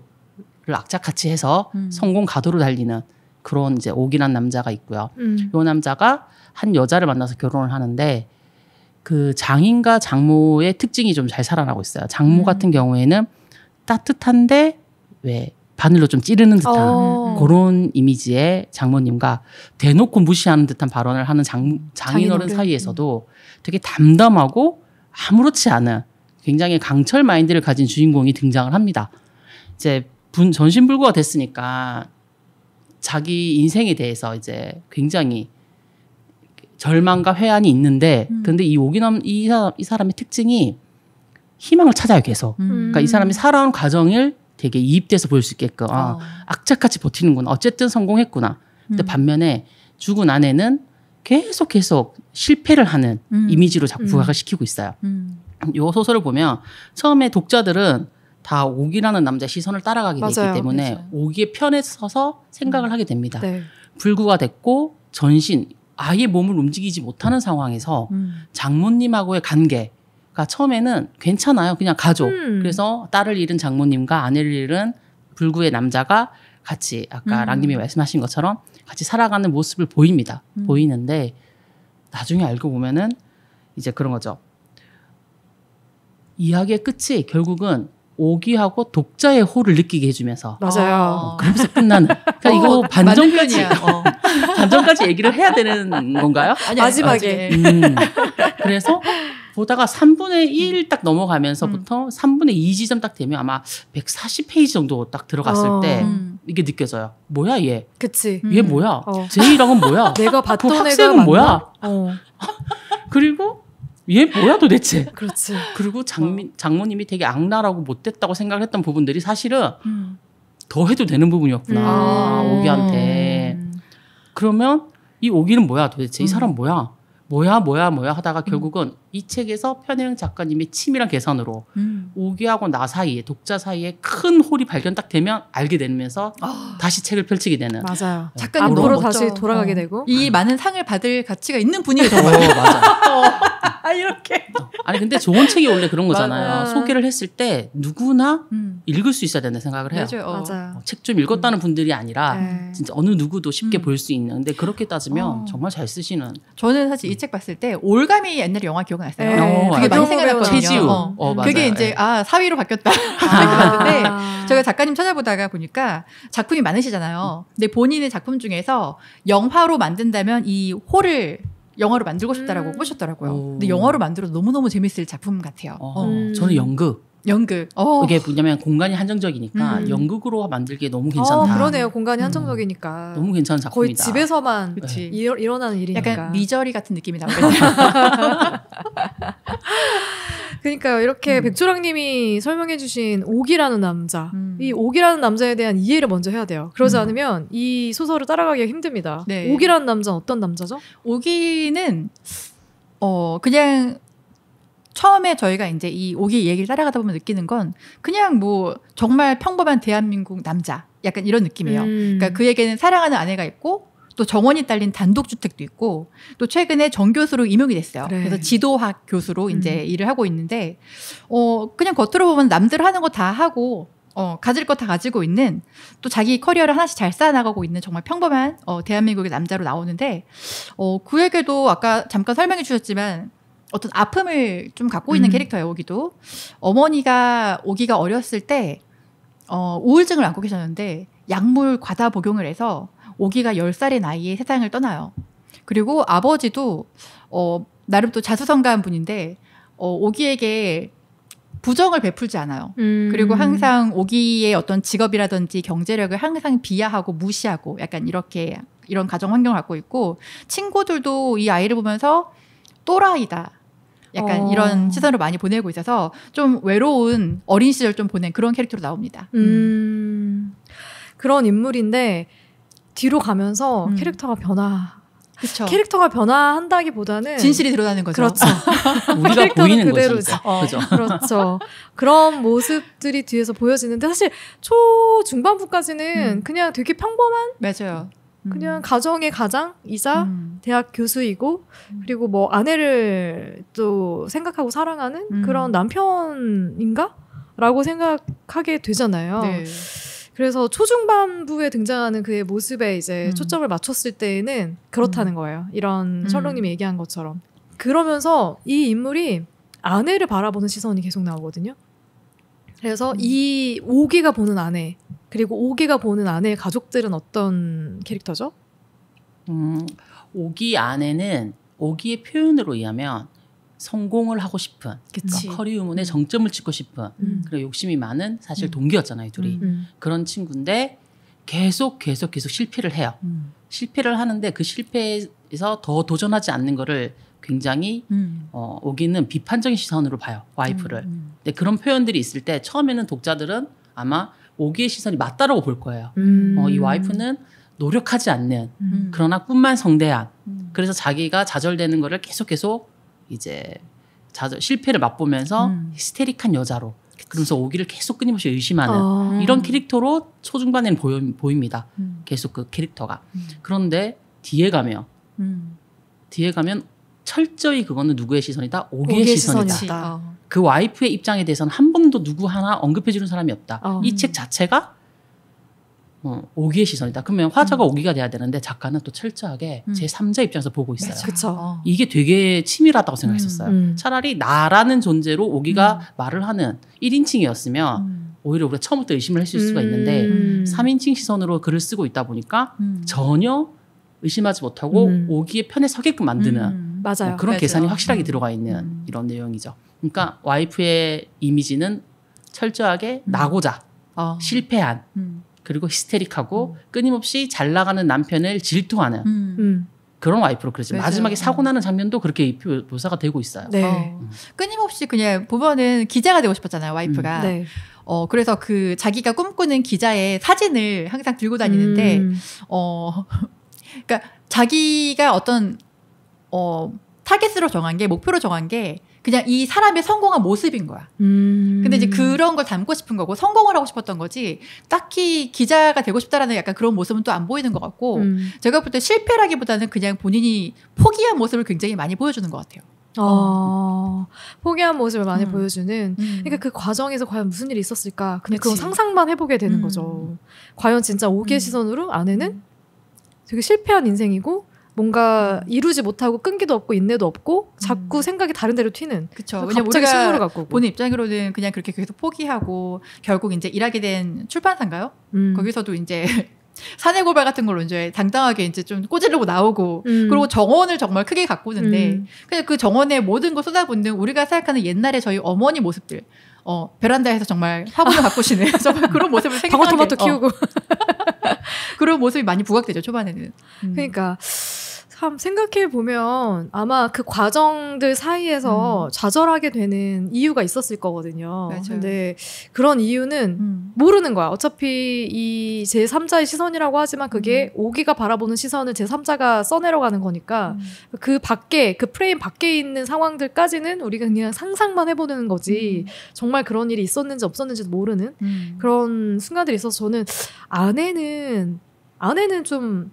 악착같이 해서 음. 성공 가도로 달리는 그런 이제 오기란 남자가 있고요. 음. 요 남자가 한 여자를 만나서 결혼을 하는데 그 장인과 장모의 특징이 좀 잘 살아나고 있어요. 장모 음. 같은 경우에는 따뜻한데 왜 바늘로 좀 찌르는 듯한 어. 그런 이미지의 장모님과 대놓고 무시하는 듯한 발언을 하는 장, 장인어른 사이에서도 되게 담담하고 아무렇지 않은 굉장히 강철 마인드를 가진 주인공이 등장을 합니다. 이제 분 전신불구가 됐으니까 자기 인생에 대해서 이제 굉장히 절망과 회한이 있는데 음. 근데 이 오기남 이 사람 이 사람의 특징이 희망을 찾아요 계속. 음. 그러니까 이 사람이 살아온 과정을 되게 이입돼서 보일 수 있게끔 아, 어. 악착같이 버티는구나. 어쨌든 성공했구나. 근데 음. 반면에 죽은 아내는 계속 계속 실패를 하는 음. 이미지로 자꾸 음. 부각을 시키고 있어요. 음. 요 소설을 보면 처음에 독자들은 다 오기라는 남자 시선을 따라가게 되기 때문에 맞아요. 오기의 편에 서서 생각을 음. 하게 됩니다. 네. 불구가 됐고 전신 아예 몸을 움직이지 못하는 상황에서 음. 장모님하고의 관계 그러니까 처음에는 괜찮아요. 그냥 가족. 음. 그래서 딸을 잃은 장모님과 아내를 잃은 불구의 남자가 같이 아까 음. 랑님이 말씀하신 것처럼 같이 살아가는 모습을 보입니다. 음. 보이는데 나중에 알고 보면은 이제 그런 거죠. 이야기의 끝이 결국은 오기하고 독자의 호를 느끼게 해주면서 맞아요. 어, 그러면서 끝나는. 그러니까 어, 이거 반전까지 어. 반전까지 얘기를 해야 되는 건가요? 아니, 마지막에. 음, 그래서 보다가 3분의 1딱 음. 넘어가면서부터 음. 3분의 2 지점 딱 되면 아마 140페이지 정도 딱 들어갔을 어. 때 음. 이게 느껴져요. 뭐야 얘? 그치. 얘 음. 뭐야? 어. 제이랑은 뭐야? (laughs) 내가 봤던 그 학생은 뭐야? 어. (laughs) 그리고 얘 뭐야 도대체? 그렇지. 그리고 어. 장미, 장모님이 되게 악랄하고 못됐다고 생각 했던 부분들이 사실은 음. 더 해도 되는 부분이었구나 아, 오기한테. 그러면 이 오기는 뭐야 도대체? 이 사람 뭐야? 뭐야 뭐야 뭐야 하다가 결국은 이 책에서 편혜영 작가님의 치밀한 계산으로 음. 오기하고 나 사이에 독자 사이에 큰 홀이 발견 딱 되면 알게 되면서 어. 다시 책을 펼치게 되는 맞아요 네. 작가님 앞으로 아, 다시 돌아가게 어. 되고 이 많은 상을 받을 가치가 있는 분이에요 정말 어, 맞아 (laughs) 어. 아, 이렇게 어, 아니 근데 좋은 책이 원래 그런 거잖아요 맞아. 소개를 했을 때 누구나 음. 읽을 수 있어야 된다 생각을 해요 맞아책좀 어. 읽었다는 음. 분들이 아니라 네. 진짜 어느 누구도 쉽게 음. 볼수 있는 근데 그렇게 따지면 정말 잘 쓰시는 저는 사실 이 책 봤을 때올가미 옛날에 영화 기억나 아세요? 네. 그게 어, 많이 생각났거든요. 어. 어, 그게 이제 예. 아 사위로 바뀌었다 그각는데 아. (laughs) 제가 작가님 찾아보다가 보니까 작품이 많으시잖아요. 근데 본인의 작품 중에서 영화로 만든다면 이 홀을 영화로 만들고 싶다라고 음. 꼬셨더라고요. 근데 영화로 만들어도 너무너무 재밌을 작품 같아요. 어. 음. 저는 연극. 연극. 어. 이게 뭐냐면 공간이 한정적이니까 음. 음. 연극으로 만들기에 너무 괜찮다. 어, 그러네요. 공간이 음. 한정적이니까. 음. 너무 괜찮은 작품이다. 거의 집에서만 그치. 네. 일, 일어나는 일이니까. 약간 미저리 같은 느낌이 나거든요. (laughs) (laughs) 그러니까요. 이렇게 음. 백조랑님이 설명해주신 옥이라는 남자, 음. 이 옥이라는 남자에 대한 이해를 먼저 해야 돼요. 그러지 음. 않으면 이 소설을 따라가기가 힘듭니다. 네. 옥이라는 남자는 어떤 남자죠? 옥이는 어 그냥 처음에 저희가 이제 이 오기 얘기를 따라가다 보면 느끼는 건 그냥 뭐 정말 평범한 대한민국 남자 약간 이런 느낌이에요. 음. 그러니까 그에게는 사랑하는 아내가 있고 또 정원이 딸린 단독주택도 있고 또 최근에 정교수로 임용이 됐어요. 그래. 서 지도학 교수로 음. 이제 음. 일을 하고 있는데 어 그냥 겉으로 보면 남들 하는 거 다 하고 어 가질 거 다 가지고 있는 또 자기 커리어를 하나씩 잘 쌓아나가고 있는 정말 평범한 어 대한민국의 남자로 나오는데 어 그에게도 아까 잠깐 설명해 주셨지만 어떤 아픔을 좀 갖고 있는 음. 캐릭터예요, 오기도. 어머니가 오기가 어렸을 때, 어, 우울증을 안고 계셨는데, 약물 과다 복용을 해서 오기가 10살의 나이에 세상을 떠나요. 그리고 아버지도, 어, 나름 또 자수성가한 분인데, 어, 오기에게 부정을 베풀지 않아요. 음. 그리고 항상 오기의 어떤 직업이라든지 경제력을 항상 비하하고 무시하고 약간 이렇게 이런 가정 환경을 갖고 있고 친구들도 이 아이를 보면서 또라이다. 약간 어. 이런 시선을 많이 보내고 있어서 좀 외로운 어린 시절 좀 보낸 그런 캐릭터로 나옵니다. 음. 음. 그런 인물인데 뒤로 가면서 음. 캐릭터가 변화. 그쵸. 캐릭터가 변화한다기보다는 진실이 드러나는 거죠. 그렇죠. 우리가 (laughs) 보이는 그죠 어, 그렇죠. 그렇죠. 그런 모습들이 뒤에서 보여지는데 사실 초 중반부까지는 음. 그냥 되게 평범한 맞아요. 그냥 음. 가정의 가장이자 음. 대학 교수이고 음. 그리고 뭐 아내를 또 생각하고 사랑하는 음. 그런 남편인가? 라고 생각하게 되잖아요. 네. 그래서 초중반부에 등장하는 그의 모습에 이제 음. 초점을 맞췄을 때에는 그렇다는 음. 거예요. 이런 철롱님이 얘기한 것처럼. 그러면서 이 인물이 아내를 바라보는 시선이 계속 나오거든요. 그래서 이 오기가 보는 아내 그리고 오기가 보는 아내의 가족들은 어떤 캐릭터죠? 음, 오기 아내는 오기의 표현으로 의하면 성공을 하고 싶은 그러니까 커리우먼에 음. 정점을 찍고 싶은 음. 그런 욕심이 많은 사실 음. 동기였잖아요 둘이 음, 음. 그런 친구인데 계속 계속 계속 실패를 해요 음. 실패를 하는데 그 실패에서 더 도전하지 않는 거를 굉장히 어, 오기는 비판적인 시선으로 봐요 와이프를 근데 그런 표현들이 있을 때 처음에는 독자들은 아마 오기의 시선이 맞다라고 볼 거예요. 음. 어, 이 와이프는 노력하지 않는 음. 그러나 꿈만 성대한 음. 그래서 자기가 좌절되는 거를 계속 계속 이제 좌절 실패를 맛보면서 음. 히스테릭한 여자로 그러면서 오기를 계속 끊임없이 의심하는 어. 이런 캐릭터로 초중반에는 보여, 보입니다. 음. 계속 그 캐릭터가 음. 그런데 뒤에 가면 뒤에 가면 철저히 그거는 누구의 시선이다? 오기의, 오기의 시선이다. 시선이다. 아. 그 와이프의 입장에 대해서는 한 번도 누구 하나 언급해 주는 사람이 없다. 어. 이책 자체가 어, 오기의 시선이다. 그러면 화자가 음. 오기가 돼야 되는데 작가는 또 철저하게 음. 제 3자 입장에서 보고 있어요. 그쵸. 어. 이게 되게 치밀하다고 생각했었어요. 음. 음. 차라리 나라는 존재로 오기가 음. 말을 하는 1인칭이었으면 음. 오히려 우리가 처음부터 의심을 했을 수가 있는데 음. 3인칭 시선으로 글을 쓰고 있다 보니까 전혀 의심하지 못하고 음. 오기에 편에 서게끔 만드는 음. 뭐 맞아요. 뭐 그런 맞아요. 계산이 확실하게 음. 들어가 있는 음. 이런 내용이죠. 그러니까 와이프의 이미지는 철저하게 음. 나고자 어. 실패한 그리고 히스테릭하고 끊임없이 잘 나가는 남편을 질투하는 그런 와이프로 그러지 마지막에 사고 나는 장면도 그렇게 묘사가 되고 있어요. 네. 어. 끊임없이 그냥 보면은 기자가 되고 싶었잖아요, 와이프가. 네. 어, 그래서 그 자기가 꿈꾸는 기자의 사진을 항상 들고 다니는데, 음. 어, 그러니까 자기가 어떤 어 타겟으로 정한 게 목표로 정한 게 그냥 이 사람의 성공한 모습인 거야. 음. 근데 이제 그런 걸 담고 싶은 거고 성공을 하고 싶었던 거지 딱히 기자가 되고 싶다라는 약간 그런 모습은 또 안 보이는 것 같고 음. 제가 볼 때 실패라기보다는 그냥 본인이 포기한 모습을 굉장히 많이 보여주는 것 같아요. 아, 어. 포기한 모습을 많이 음. 보여주는 음. 그러니까 그 과정에서 과연 무슨 일이 있었을까 근데 그치. 건 상상만 해보게 되는 거죠 음. 과연 진짜 오개의 음. 시선으로 아내는 되게 실패한 인생이고 뭔가 이루지 못하고 끈기도 없고 인내도 없고 음. 자꾸 음. 생각이 다른 데로 튀는. 그렇죠. 왜냐면 우리가 신호를 갖고 본인 입장으로는 그냥 그렇게 계속 포기하고 결국 이제 일하게 된 출판사인가요? 음. 거기서도 이제 (laughs) 사내 고발 같은 걸로 이제 당당하게 이제 좀꼬질르고 나오고 음. 그리고 정원을 정말 크게 가꾸는데 음. 그냥 그 정원에 모든 걸 쏟아붓는 우리가 생각하는 옛날에 저희 어머니 모습들 어, 베란다에서 정말 화분을 바꾸시는 (laughs) 정말 그런 모습을 생각하게 방울토마토 어. 키우고 어. (laughs) 그런 모습이 많이 부각되죠 초반에는. 음. 그러니까 참 생각해 보면 아마 그 과정들 사이에서 음. 좌절하게 되는 이유가 있었을 거거든요. 맞아요. 근데 그런 이유는 음. 모르는 거야. 어차피 이 제3자의 시선이라고 하지만 그게 음. 오기가 바라보는 시선을 제3자가 써내려가는 거니까 음. 그 밖에 그 프레임 밖에 있는 상황들까지는 우리가 그냥 상상만 해보는 거지 음. 정말 그런 일이 있었는지 없었는지도 모르는 음. 그런 순간들이 있어서 저는 아내는 아내는 좀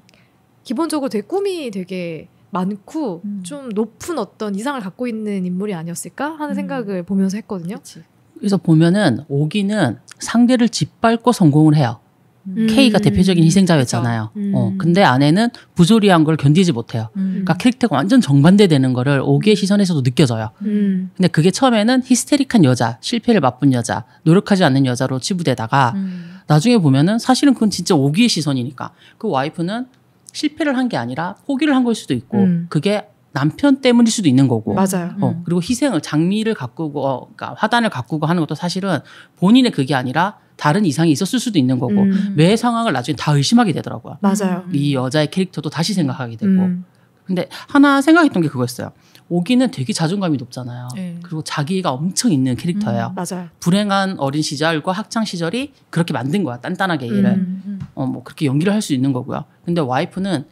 기본적으로 되게 꿈이 되게 많고 음. 좀 높은 어떤 이상을 갖고 있는 인물이 아니었을까 하는 음. 생각을 보면서 했거든요. 그치. 그래서 보면은 오기는 상대를 짓밟고 성공을 해요. 음. K가 대표적인 희생자였잖아요. 음. 어, 근데 아내는 부조리한 걸 견디지 못해요. 음. 그러니까 캐릭터가 완전 정반대되는 거를 오기의 음. 시선에서도 느껴져요. 음. 근데 그게 처음에는 히스테릭한 여자, 실패를 맛본 여자, 노력하지 않는 여자로 치부되다가 음. 나중에 보면은 사실은 그건 진짜 오기의 시선이니까 그 와이프는 실패를 한 게 아니라 포기를 한 걸 수도 있고 음. 그게 남편 때문일 수도 있는 거고. 맞아요. 어, 음. 그리고 희생을 장미를 가꾸고 어, 그러니까 화단을 가꾸고 하는 것도 사실은 본인의 그게 아니라 다른 이상이 있었을 수도 있는 거고 음. 매 상황을 나중에 다 의심하게 되더라고요. 맞아요. 이 여자의 캐릭터도 다시 생각하게 되고. 음. 근데 하나 생각했던 게 그거였어요. 오기는 되게 자존감이 높잖아요. 네. 그리고 자기가 엄청 있는 캐릭터예요. 음, 맞아요. 불행한 어린 시절과 학창 시절이 그렇게 만든 거야. 단단하게 얘를. 음, 음, 음. 어, 뭐 그렇게 연기를 할 수 있는 거고요. 근데 와이프는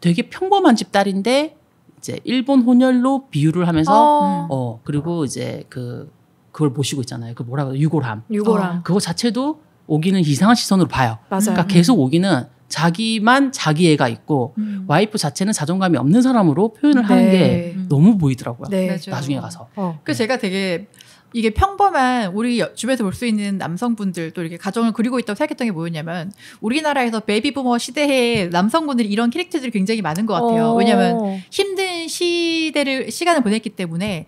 되게 평범한 집 딸인데 이제 일본 혼혈로 비유를 하면서 어, 어 그리고 이제 그 그걸 보시고 있잖아요. 그 뭐라 고래 유골함. 유골함. 어, 그거 자체도 오기는 이상한 시선으로 봐요. 맞아요. 그러니까 계속 오기는 자기만 자기애가 있고 음. 와이프 자체는 자존감이 없는 사람으로 표현을 네. 하는 게 네. 음. 너무 보이더라고요. 네. 나중에 가서. 어. 그 네. 제가 되게 이게 평범한 우리 주변에서 볼 수 있는 남성분들도 이렇게 가정을 그리고 있다고 생각했던 게 뭐였냐면 우리나라에서 베이비부머 시대의 남성분들이 이런 캐릭터들이 굉장히 많은 것 같아요. 어. 왜냐하면 힘든 시대를 시간을 보냈기 때문에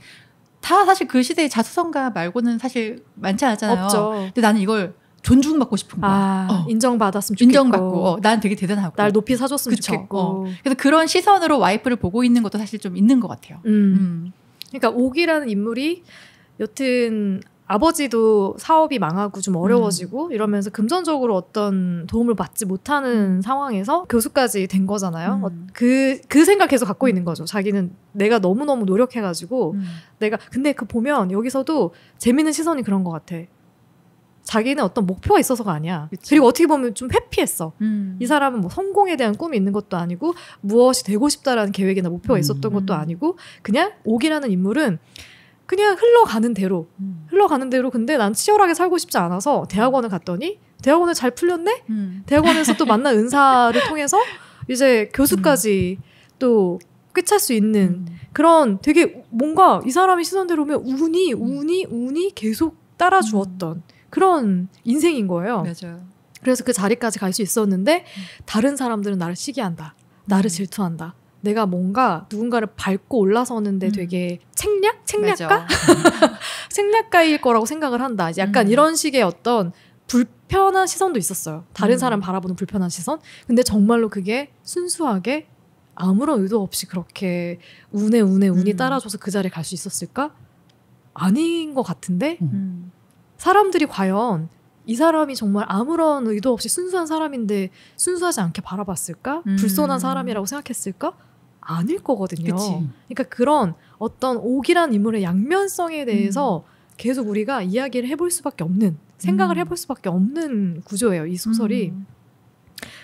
다 사실 그 시대의 자수성가 말고는 사실 많지 않잖아요. 근데 나는 이걸 존중받고 싶은 거야. 아, 어. 인정받았으면 좋겠고. 인정받고. 어, 난 되게 대단하고. 날 높이 사줬으면 그쵸? 좋겠고. 어. 그래서 그런 시선으로 와이프를 보고 있는 것도 사실 좀 있는 것 같아요. 음. 음. 그러니까 옥이라는 인물이 여튼 아버지도 사업이 망하고 좀 어려워지고 음. 이러면서 금전적으로 어떤 도움을 받지 못하는 음. 상황에서 교수까지 된 거잖아요. 음. 어, 그, 그 생각 계속 갖고 음. 있는 거죠. 자기는 내가 너무너무 노력해가지고 음. 내가, 근데 그 보면 여기서도 재밌는 시선이 그런 것 같아. 자기는 어떤 목표가 있어서가 아니야. 그치. 그리고 어떻게 보면 좀 회피했어. 음. 이 사람은 뭐 성공에 대한 꿈이 있는 것도 아니고 무엇이 되고 싶다라는 계획이나 목표가 음. 있었던 것도 아니고 그냥 옥이라는 인물은 그냥 흘러가는 대로 음. 흘러가는 대로 근데 난 치열하게 살고 싶지 않아서 대학원을 갔더니 대학원을 잘 풀렸네 음. 대학원에서 또 만난 은사를 통해서 이제 교수까지 또 꿰찰 수 있는 그런 되게 뭔가 이 사람이 시선대로 보면 운이 운이 운이 계속 따라주었던 그런 인생인 거예요. 맞아요. 그래서 그 자리까지 갈 수 있었는데 음. 다른 사람들은 나를 시기한다. 나를 음. 질투한다. 내가 뭔가 누군가를 밟고 올라서는데 음. 되게 책략? 책략가? (laughs) 책략가일 거라고 생각을 한다. 약간 음. 이런 식의 어떤 불편한 시선도 있었어요. 다른 음. 사람 바라보는 불편한 시선. 근데 정말로 그게 순수하게 아무런 의도 없이 그렇게 운에 운에 운이 따라줘서 그 자리에 갈 수 있었을까? 아닌 것 같은데? 음. 사람들이 과연 이 사람이 정말 아무런 의도 없이 순수한 사람인데 순수하지 않게 바라봤을까? 음. 불손한 사람이라고 생각했을까? 아닐 거거든요. 그치. 그러니까 그런 어떤 옥이란 인물의 양면성에 대해서 음. 계속 우리가 이야기를 해볼 수밖에 없는 생각을 음. 해볼 수밖에 없는 구조예요. 이 소설이. 음.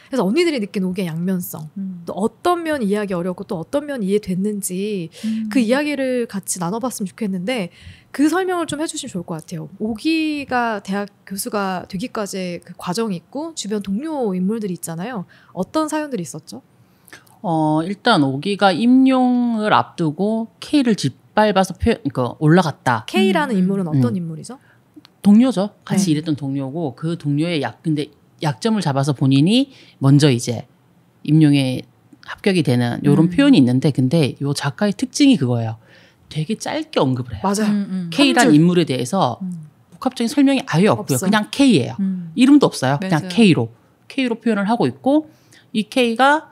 그래서 언니들이 느낀 옥의 양면성 음. 또 어떤 면 이해하기 어렵고 또 어떤 면 이해됐는지 음. 그 이야기를 같이 나눠봤으면 좋겠는데 그 설명을 좀 해주시면 좋을 것 같아요. 오기가 대학 교수가 되기까지의 그 과정이 있고 주변 동료 인물들이 있잖아요. 어떤 사연들이 있었죠? 어, 일단 오기가 임용을 앞두고 K를 짓밟아서 표, 현 그러니까 올라갔다. K라는 음, 음. 인물은 어떤 음. 인물이죠? 동료죠. 같이 네. 일했던 동료고 그 동료의 약 근데 약점을 잡아서 본인이 먼저 이제 임용에 합격이 되는 요런 음. 표현이 있는데 근데 요 작가의 특징이 그거예요. 되게 짧게 언급을 해요. 맞아요. 음, 음. K란 인물에 대해서 음. 복합적인 설명이 아예 없고요. 없어. 그냥 K예요. 음. 이름도 없어요. 그냥 맞아요. K로 K로 표현을 하고 있고 이 K가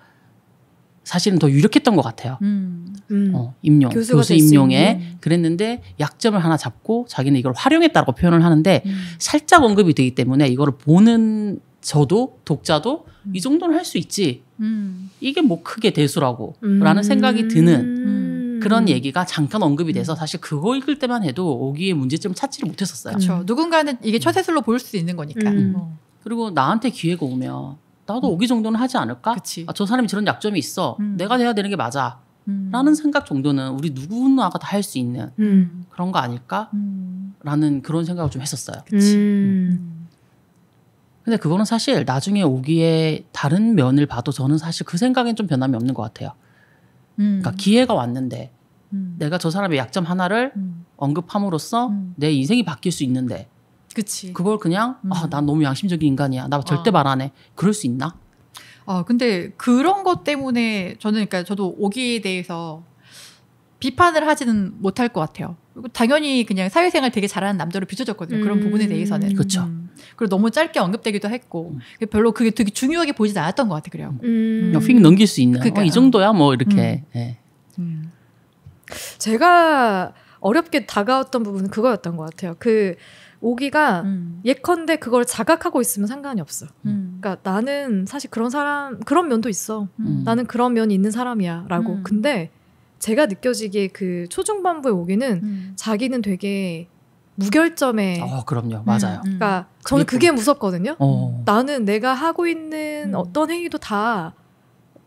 사실은 더 유력했던 것 같아요. 음. 음. 어, 임용 교수 임용에 그랬는데 약점을 하나 잡고 자기는 이걸 활용했다라고 표현을 하는데 살짝 언급이 되기 때문에 이거를 보는 저도 독자도 이 정도는 할 수 있지. 이게 뭐 크게 대수라고라는 생각이 드는. 그런 음. 얘기가 잠깐 언급이 돼서 음. 사실 그거 읽을 때만 해도 오기의 문제점 을 찾지를 못했었어요. 그렇죠. 누군가는 이게 처세술로 볼 수 있는 거니까. 어. 그리고 나한테 기회가 오면 나도 오기 정도는 하지 않을까? 그치. 아, 저 사람이 저런 약점이 있어. 내가 돼야 되는 게 맞아. 라는 생각 정도는 우리 누구나가 다 할 수 있는 음. 그런 거 아닐까? 음. 라는 그런 생각을 좀 했었어요. 그치. 음. 근데 그거는 사실 나중에 오기에 다른 면을 봐도 저는 사실 그 생각엔 좀 변함이 없는 것 같아요. 그러니까 기회가 왔는데 음. 내가 저 사람의 약점 하나를 음. 언급함으로써 음. 내 인생이 바뀔 수 있는데 그치. 그걸 그냥 음. 아, 난 너무 양심적인 인간이야. 나 절대 아. 말안 해. 그럴 수 있나? 아, 근데 그런 것 때문에 저는 그러니까 저도 오기에 대해서 비판을 하지는 못할 것 같아요. 당연히 그냥 사회생활 되게 잘하는 남자로 비춰졌거든요. 그런 부분에 대해서는. 그렇죠. 그리고 너무 짧게 언급되기도 했고 음. 별로 그게 되게 중요하게 보이지 않았던 것 같아 그래요. 음. 휙 넘길 수 있는. 그러니까 어, 이 정도야 뭐 이렇게. 음. 예. 음. 제가 어렵게 다가왔던 부분은 그거였던 것 같아요. 그 오기가 음. 예컨대 그걸 자각하고 있으면 상관이 없어. 음. 그러니까 나는 사실 그런 사람 그런 면도 있어. 음. 나는 그런 면이 있는 사람이야라고. 음. 근데 제가 느껴지기에 그 초중반부의 오기는 음. 자기는 되게 무결점에. 어, 그럼요. 맞아요. 그러니까 음. 저는 그게 무섭거든요. 어. 나는 내가 하고 있는 어떤 행위도 다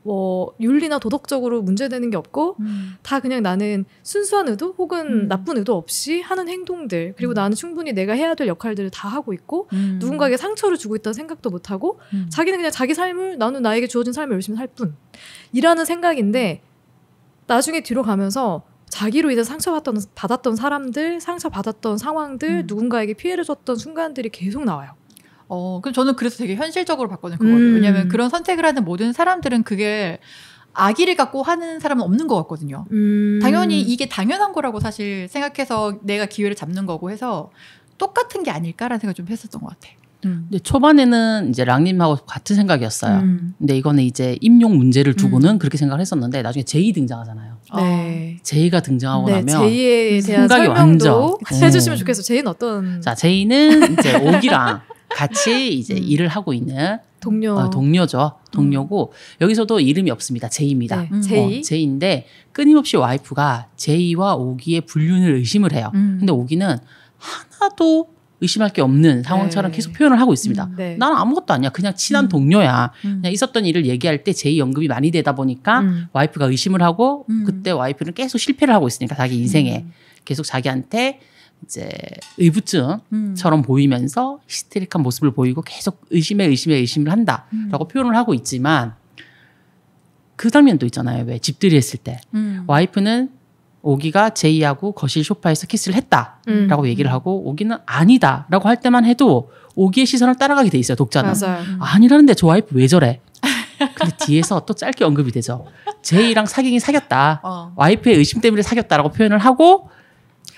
뭐 윤리나 도덕적으로 문제되는 게 없고 음. 다 그냥 나는 순수한 의도 혹은 음. 나쁜 의도 없이 하는 행동들 그리고 음. 나는 충분히 내가 해야 될 역할들을 다 하고 있고 음. 누군가에게 상처를 주고 있다는 생각도 못 하고 음. 자기는 그냥 자기 삶을 나는 나에게 주어진 삶을 열심히 살 뿐이라는 생각인데 나중에 뒤로 가면서 자기로 이제 상처받았던 받았던 사람들, 상처받았던 상황들, 음. 누군가에게 피해를 줬던 순간들이 계속 나와요. 어, 그럼 저는 그래서 되게 현실적으로 봤거든요. 그거를. 음. 왜냐하면 그런 선택을 하는 모든 사람들은 그게 아기를 갖고 하는 사람은 없는 것 같거든요. 음. 당연히 이게 당연한 거라고 사실 생각해서 내가 기회를 잡는 거고 해서 똑같은 게 아닐까라는 생각 좀 했었던 것 같아. 음. 근데 초반에는 이제 랑님하고 같은 생각이었어요. 음. 근데 이거는 이제 임용 문제를 음. 두고는 그렇게 생각을 했었는데 나중에 제이 등장하잖아요. 네. 아, 제이가 등장하고 네, 나면 제이에 대한 생각이 설명도 완전 같이 해주시면 음. 좋겠어. 제이는 어떤? 자, 제이는 이제 (laughs) 오기랑 같이 이제 음. 일을 하고 있는 동료 어, 동료죠. 동료고 음. 여기서도 이름이 없습니다. 제이입니다. 네. 음. 제이 어, 제이인데 끊임없이 와이프가 제이와 오기의 불륜을 의심을 해요. 음. 근데 오기는 하나도 의심할 게 없는 상황처럼 네. 계속 표현을 하고 있습니다. 나는 음, 네. 아무것도 아니야. 그냥 친한 음. 동료야. 음. 그냥 있었던 일을 얘기할 때 제이 연금이 많이 되다 보니까 음. 와이프가 의심을 하고 음. 그때 와이프는 계속 실패를 하고 있으니까 자기 인생에 계속 자기한테 이제 의부증처럼 음. 보이면서 히스테릭한 모습을 보이고 계속 의심에 의심에 의심을 한다라고 음. 표현을 하고 있지만 그 장면도 있잖아요. 왜 집들이 했을 때 음. 와이프는 오기가 제이하고 거실 소파에서 키스를 했다라고 음. 얘기를 하고 오기는 아니다라고 할 때만 해도 오기의 시선을 따라가게 돼 있어요. 독자는 음. 아니라는데 저 와이프 왜 저래? 근데 뒤에서 또 짧게 언급이 되죠. 제이랑 사귀긴 사귀었다. 어. 와이프의 의심 때문에 사귀었다라고 표현을 하고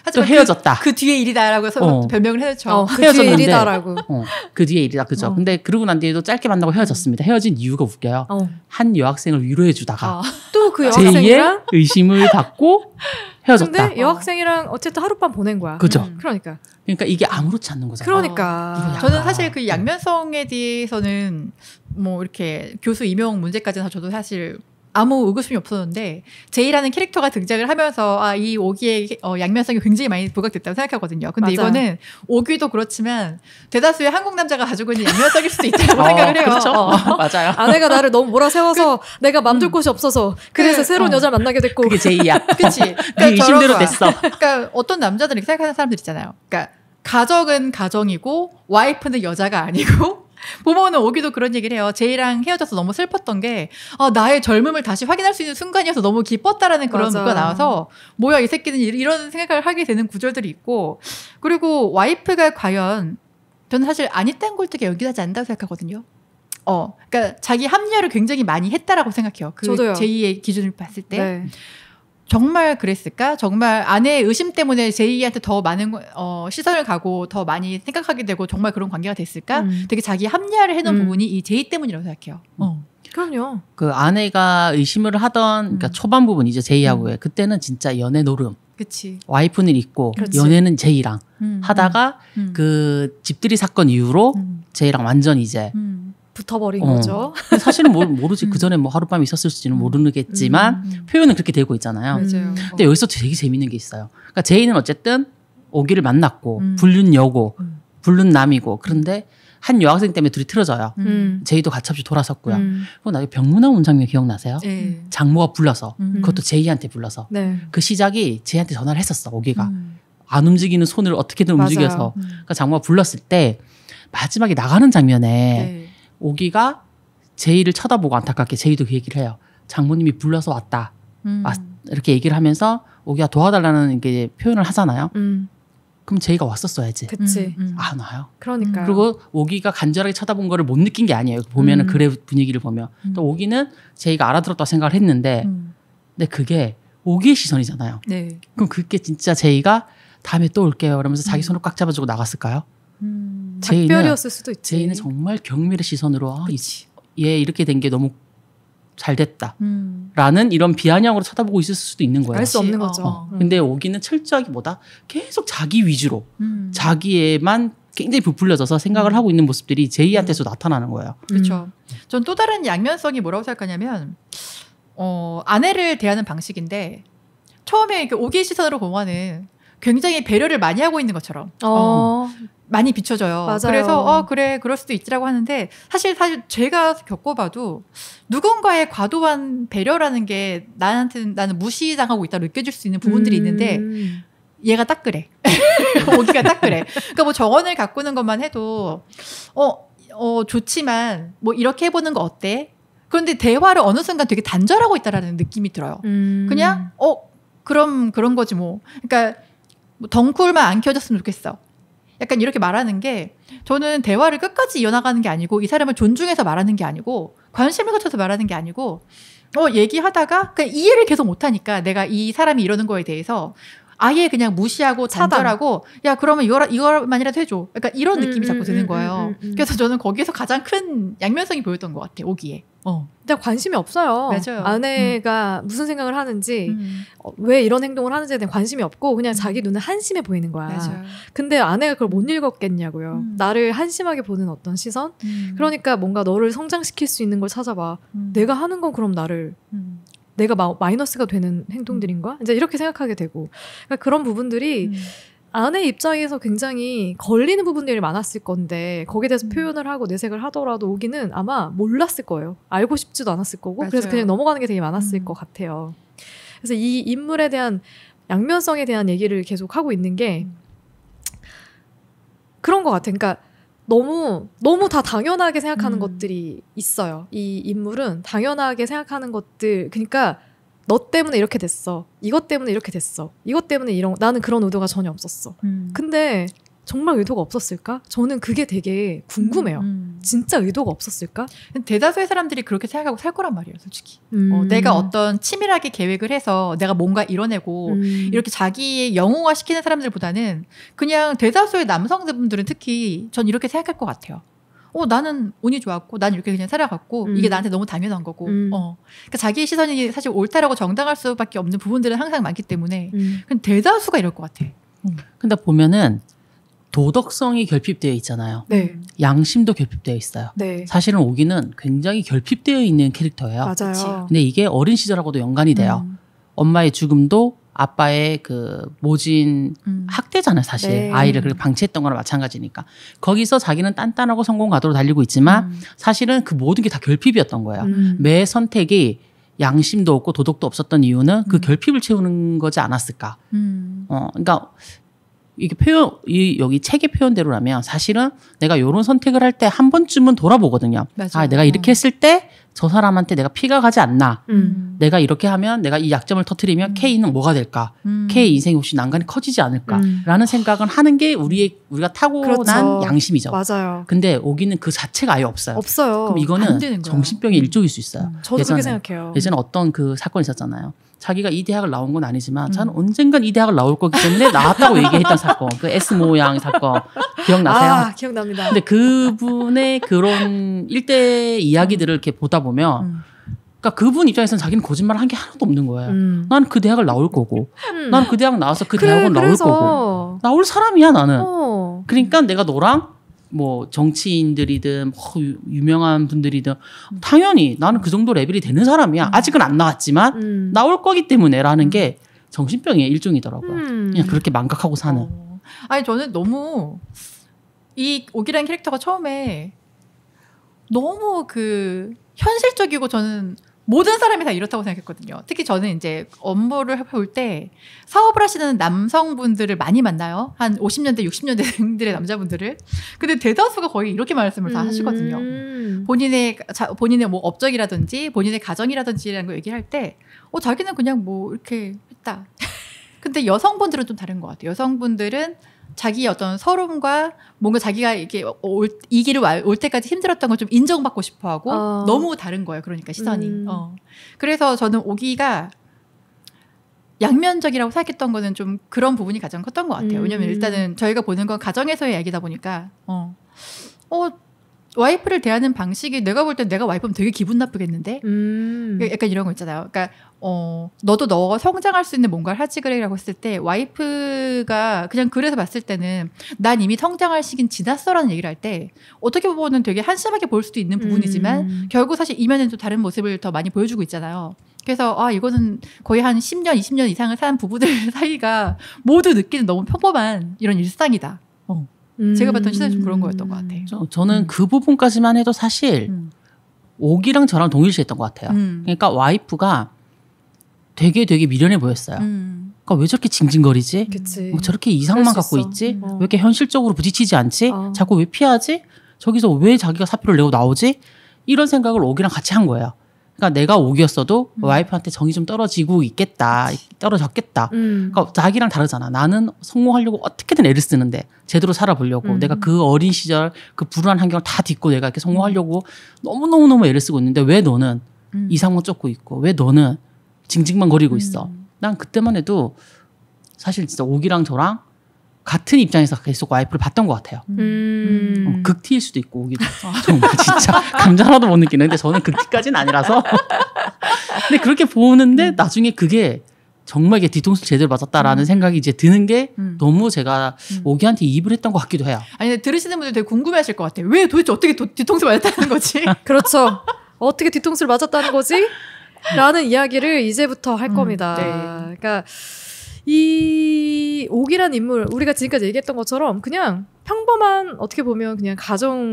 하지만 그 헤어졌다. 그, 그 뒤에 일이다라고 해서 어. 별명을 해줬죠. 어, 그 헤어졌는데, 뒤에 일이다라고. 어, 그 뒤에 일이다 그죠. 어. 근데 그러고 난 뒤에도 짧게 만나고 헤어졌습니다. 헤어진 이유가 웃겨요. 어. 한 여학생을 위로해주다가 아. (laughs) 또 그 여학생이랑 의심을 받고 (laughs) 헤어졌다. 근데 여학생이랑 어쨌든 하룻밤 보낸 거야. 그죠. 음. 그러니까. 그러니까 이게 아무렇지 않는 거잖아요. 그러니까. 저는 사실 그 네. 양면성에 대해서는 뭐 이렇게 교수 임용 문제까지는 저도 사실 아무 의구심이 없었는데 제이라는 캐릭터가 등장을 하면서 아 이 오기의 어, 양면성이 굉장히 많이 부각됐다고 생각하거든요. 근데 맞아요. 이거는 오기도 그렇지만 대다수의 한국 남자가 가지고 있는 양면성일 수도 있다고 어, 생각을 해요. 그렇죠? 어. (laughs) 맞아요. 아내가 나를 너무 몰아세워서 그, 내가 맘둘 음. 곳이 없어서 그래서 그, 새로운 어. 여자를 만나게 됐고 그게 제이야. (laughs) 그치. 그러니까 네대로 네 됐어. 그러니까 어떤 남자들은 이렇게 생각하는 사람들 있잖아요. 그러니까 가정은 가정이고 와이프는 여자가 아니고 부모는 오기도 그런 얘기를 해요. 제이랑 헤어져서 너무 슬펐던 게 아, 나의 젊음을 다시 확인할 수 있는 순간이어서 너무 기뻤다라는 그런 맞아. 문구가 나와서 뭐야 이 새끼는 이런 생각을 하게 되는 구절들이 있고 그리고 와이프가 과연 저는 사실 아니딴 꼴뜨게 연기하지 않는다고 생각하거든요. 어, 그러니까 자기 합리화를 굉장히 많이 했다라고 생각해요. 그 저도요. 제2의 기준을 봤을 때. 네. 정말 그랬을까? 정말 아내의 의심 때문에 제이한테 더 많은 어, 시선을 가고 더 많이 생각하게 되고 정말 그런 관계가 됐을까? 음. 되게 자기 합리화를 해놓은 음. 부분이 이 제이 때문이라고 생각해요. 어. 그럼요. 그 아내가 의심을 하던 그러니까 음. 초반 부분 이제 제이하고의 음. 그때는 진짜 연애 노름. 그치. 와이프는 있고 그렇 연애는 제이랑 음. 하다가 음. 그 집들이 사건 이후로 제이랑 완전 이제 붙어버린 어. 거죠. 사실은 모르, 모르지. (laughs) 음. 그 전에 뭐 하룻밤 있었을지는 모르겠지만 음, 음. 표현은 그렇게 되고 있잖아요. 맞아요. 음. 근데 여기서 되게 재밌는 게 있어요. 그러니까 제이는 어쨌든 오기를 만났고 음. 불륜 여고 음. 불륜 남이고 그런데 한 여학생 때문에 둘이 틀어져요. 제이도 가차없이 돌아섰고요. 그리고 나중에 병문안 온 장면 기억나세요? 네. 장모가 불러서 그것도 제이한테 불러서 네. 그 시작이 제이한테 전화를 했었어 오기가 안 움직이는 손을 어떻게든 맞아요. 움직여서 그러니까 장모가 불렀을 때 마지막에 나가는 장면에 네. 오기가 제이를 쳐다보고 안타깝게 제이도 그 얘기를 해요. 장모님이 불러서 왔다. 음. 아, 이렇게 얘기를 하면서 오기가 도와달라는 게 표현을 하잖아요. 음. 그럼 제이가 왔었어야지. 그치. 음, 음. 안 와요. 그러니까. 그리고 오기가 간절하게 쳐다본 거를 못 느낀 게 아니에요. 보면은 그래 음. 분위기를 보면 또 오기는 제이가 알아들었다 고 생각을 했는데, 근데 그게 오기의 시선이잖아요. 네. 그럼 그게 진짜 제이가 다음에 또 올게요. 그러면서 자기 손을 꽉 잡아주고 나갔을까요? 음. 작별이었을 수도 있지. 제인은 정말 경멸의 시선으로 아, 그치. 얘 예, 이렇게 된 게 너무 잘 됐다. 음. 라는 이런 비아냥으로 쳐다보고 있을 수도 있는 거예요. 알 수 없는 어, 거죠. 어. 음. 근데 오기는 철저하게 뭐다? 계속 자기 위주로, 음. 자기에만 굉장히 부풀려져서 생각을 음. 하고 있는 모습들이 제이한테서 음. 나타나는 거예요. 그렇죠. 전 또 다른 양면성이 뭐라고 생각하냐면, 어, 아내를 대하는 방식인데, 처음에 그오기 시선으로 보면은 굉장히 배려를 많이 하고 있는 것처럼 어. 어. 많이 비춰져요. 맞아요. 그래서 어 그래 그럴 수도 있지라고 하는데 사실 사실 제가 겪어봐도 누군가의 과도한 배려라는 게 나한테 는 나는 무시당하고 있다 느껴질 수 있는 부분들이 음. 있는데 얘가 딱 그래. (laughs) 모기가 딱 그래. 그러니까 뭐 정원을 가꾸는 것만 해도 어, 어 좋지만 뭐 이렇게 해보는 거 어때? 그런데 대화를 어느 순간 되게 단절하고 있다라는 느낌이 들어요. 음. 그냥 어 그럼 그런 거지 뭐. 그러니까 뭐 덩쿨만 안 켜졌으면 좋겠어. 약간 이렇게 말하는 게 저는 대화를 끝까지 이어나가는 게 아니고 이 사람을 존중해서 말하는 게 아니고 관심을 갖춰서 말하는 게 아니고 어 얘기하다가 그 이해를 계속 못하니까 내가 이 사람이 이러는 거에 대해서 아예 그냥 무시하고 단절하고 야 그러면 이거 이거만이라도 해줘. 그러니까 이런 음, 느낌이 자꾸 음, 드는 음, 거예요. 그래서 저는 거기에서 가장 큰 양면성이 보였던 것 같아 오기에. 어. 일단 관심이 없어요. 맞아요. 아내가 음. 무슨 생각을 하는지, 음. 어, 왜 이런 행동을 하는지에 대한 관심이 없고, 그냥 자기 눈에 한심해 보이는 거야. 맞아요. 근데 아내가 그걸 못 읽었겠냐고요. 음. 나를 한심하게 보는 어떤 시선? 그러니까 뭔가 너를 성장시킬 수 있는 걸 찾아봐. 내가 하는 건 그럼 나를 내가 마, 마이너스가 되는 행동들인가? 음. 이제 이렇게 생각하게 되고 그러니까 그런 부분들이 음. 아내 입장에서 굉장히 걸리는 부분들이 많았을 건데 거기에 대해서 음. 표현을 하고 내색을 하더라도 오기는 아마 몰랐을 거예요. 알고 싶지도 않았을 거고 맞아요. 그래서 그냥 넘어가는 게 되게 많았을 음. 것 같아요. 그래서 이 인물에 대한 양면성에 대한 얘기를 계속 하고 있는 게 음. 그런 것 같아요. 그러니까 너무 너무 다 당연하게 생각하는 음. 것들이 있어요. 이 인물은 당연하게 생각하는 것들 그러니까 너 때문에 이렇게 됐어. 이것 때문에 이렇게 됐어. 이것 때문에 이런 나는 그런 의도가 전혀 없었어. 음. 근데 정말 의도가 없었을까? 저는 그게 되게 궁금해요. 음. 음. 진짜 의도가 없었을까? 대다수의 사람들이 그렇게 생각하고 살 거란 말이에요, 솔직히. 음. 어, 내가 어떤 치밀하게 계획을 해서 내가 뭔가 이뤄내고 음. 이렇게 자기의 영웅화 시키는 사람들보다는 그냥 대다수의 남성분들은 특히 전 이렇게 생각할 것 같아요. 어, 나는 운이 좋았고, 난 이렇게 그냥 살아갔고, 음. 이게 나한테 너무 당연한 거고, 음. 어. 그러니까 자기의 시선이 사실 옳다라고 정당할 수밖에 없는 부분들은 항상 많기 때문에, 음. 대다수가 이럴 것 같아. 음. 근데 보면은 도덕성이 결핍되어 있잖아요. 네. 양심도 결핍되어 있어요. 네. 사실은 오기는 굉장히 결핍되어 있는 캐릭터예요. 맞아요. 근데 이게 어린 시절하고도 연관이 돼요. 음. 엄마의 죽음도 아빠의 그 모진 음. 학대잖아요, 사실. 네. 아이를 그렇게 방치했던 거랑 마찬가지니까. 거기서 자기는 단단하고 성공 가도로 달리고 있지만 음. 사실은 그 모든 게 다 결핍이었던 거예요. 음. 매 선택이 양심도 없고 도덕도 없었던 이유는 그 음. 결핍을 채우는 거지 않았을까. 음. 어, 그러니까 이게 표현 이 여기 책의 표현대로라면 사실은 내가 이런 선택을 할 때 한 번쯤은 돌아보거든요. 아, 맞아요. 아 내가 이렇게 했을 때저 사람한테 내가 피가 가지 않나. 음. 내가 이렇게 하면 내가 이 약점을 터트리면 음. K는 뭐가 될까? 음. K 인생이 혹시 난간이 커지지 않을까라는 음. 생각은 하는 게 우리의 우리가 타고난 그렇죠. 양심이죠. 맞아요. 근데 오기는 그 자체가 아예 없어요. 없어요. 그럼 이거는 정신병의 음. 일조일수 있어요. 저도 예전에, 그렇게 생각해요. 예전에 어떤 그 사건이 있었잖아요. 자기가 이 대학을 나온 건 아니지만 음. 저는 언젠간 이 대학을 나올 거기 때문에 나왔다고 (laughs) 얘기했던 사건. 그 S 모양 사건. 기억나세요? 아, 기억납니다. 근데 그분의 그런 일대 이야기들을 이렇게 보다 보면 보면 음. 그러니까 그분 입장에서는 자기는 거짓말 한게 하나도 없는 거예요. 음. 난그 대학을 나올 거고, 음. 난그 대학 나와서 그 그래, 대학원 나올 거고, 나올 사람이야 나는. 어. 그러니까 내가 너랑 뭐 정치인들이든 뭐 유명한 분들이든 당연히 나는 그 정도 레벨이 되는 사람이야. 음. 아직은 안 나왔지만 음. 나올 거기 때문에라는 음. 게 정신병의 일종이더라고요. 음. 그냥 그렇게 망각하고 사는. 어. 아니 저는 너무 이 오기란 캐릭터가 처음에 너무 그 현실적이고 저는 모든 사람이 다 이렇다고 생각했거든요. 특히 저는 이제 업무를 해볼 때 사업을 하시는 남성분들을 많이 만나요. 한 50년대, 60년대 (laughs) 등들의 남자분들을. 근데 대다수가 거의 이렇게 말씀을 다 하시거든요. 음. 본인의, 자, 본인의 뭐 업적이라든지 본인의 가정이라든지 라는 거 얘기할 때, 어, 자기는 그냥 뭐 이렇게 했다. (laughs) 근데 여성분들은 좀 다른 것 같아요. 여성분들은 자기 어떤 서름과 뭔가 자기가 이게 올, 이 길을 올 때까지 힘들었던 걸 좀 인정받고 싶어 하고 어. 너무 다른 거예요. 그러니까 시선이. 음. 어. 그래서 저는 오기가 양면적이라고 생각했던 거는 좀 그런 부분이 가장 컸던 것 같아요. 음. 왜냐면 일단은 저희가 보는 건 가정에서의 이야기다 보니까, 어, 어, 와이프를 대하는 방식이 내가 볼 땐 내가 와이프면 되게 기분 나쁘겠는데 음. 그 약간 이런 거 있잖아요. 그러니까 어 너도 너 성장할 수 있는 뭔가를 하지 그래라고 했을 때 와이프가 그냥 그래서 봤을 때는 난 이미 성장할 시기는 지났어라는 얘기를 할 때 어떻게 보면 되게 한심하게 볼 수도 있는 부분이지만 음. 결국 사실 이면에도 다른 모습을 더 많이 보여주고 있잖아요. 그래서 아 이거는 거의 한 10년, 20년 이상을 산 부부들 (laughs) 사이가 모두 느끼는 너무 평범한 이런 일상이다. 음. 제가 봤던 시대는좀 그런 거였던 것 같아요. 그렇죠. 저, 는그 부분까지만 해도 사실 오기랑 음. 저랑 동일시했던 것 같아요. 음. 그러니까 와이프가 되게 되게 미련해 보였어요. 음. 그니까왜 저렇게 징징거리지? 그치. 뭐 저렇게 이상만 갖고 있 있지? 어. 왜 이렇게 현실적으로 부딪히지 않지? 어. 자꾸 왜 피하지? 저기서 왜 자기가 사표를 내고 나오지? 이런 생각을 오기랑 같이 한 거예요. 그러니까 내가 오기였어도 음. 와이프한테 정이 좀 떨어지고 있겠다, 떨어졌겠다. 음. 그러니까 자기랑 다르잖아. 나는 성공하려고 어떻게든 애를 쓰는데 제대로 살아보려고 음. 내가 그 어린 시절 그 불안한 환경을 다 딛고 내가 이렇게 성공하려고 너무 너무 너무 애를 쓰고 있는데 왜 너는 음. 이상만 쫓고 있고 왜 너는 징징만 거리고 음. 있어? 난 그때만 해도 사실 진짜 오기랑 저랑 같은 입장에서 계속 와이프를 봤던 것 같아요. 음. 음. 어, 극티일 수도 있고 오기도 (laughs) 정말 진짜 감자 하나도 못 느끼는. 근데 저는 극티까지는 아니라서. (laughs) 근데 그렇게 보는데 음. 나중에 그게 정말 이게 뒤통수 제대로 맞았다라는 음. 생각이 이제 드는 게 음. 너무 제가 음. 오기한테 이입을 했던 것 같기도 해요. 아니 근데 들으시는 분들 되게 궁금해하실 것 같아요. 왜 도대체 어떻게 도, 뒤통수 맞았다는 거지? (laughs) 그렇죠. 어떻게 뒤통수를 맞았다는 거지? 라는 이야기를 이제부터 할 음. 겁니다. 네. 그러니까. 이 옥이란 인물 우리가 지금까지 얘기했던 것처럼 그냥 평범한 어떻게 보면 그냥 가정의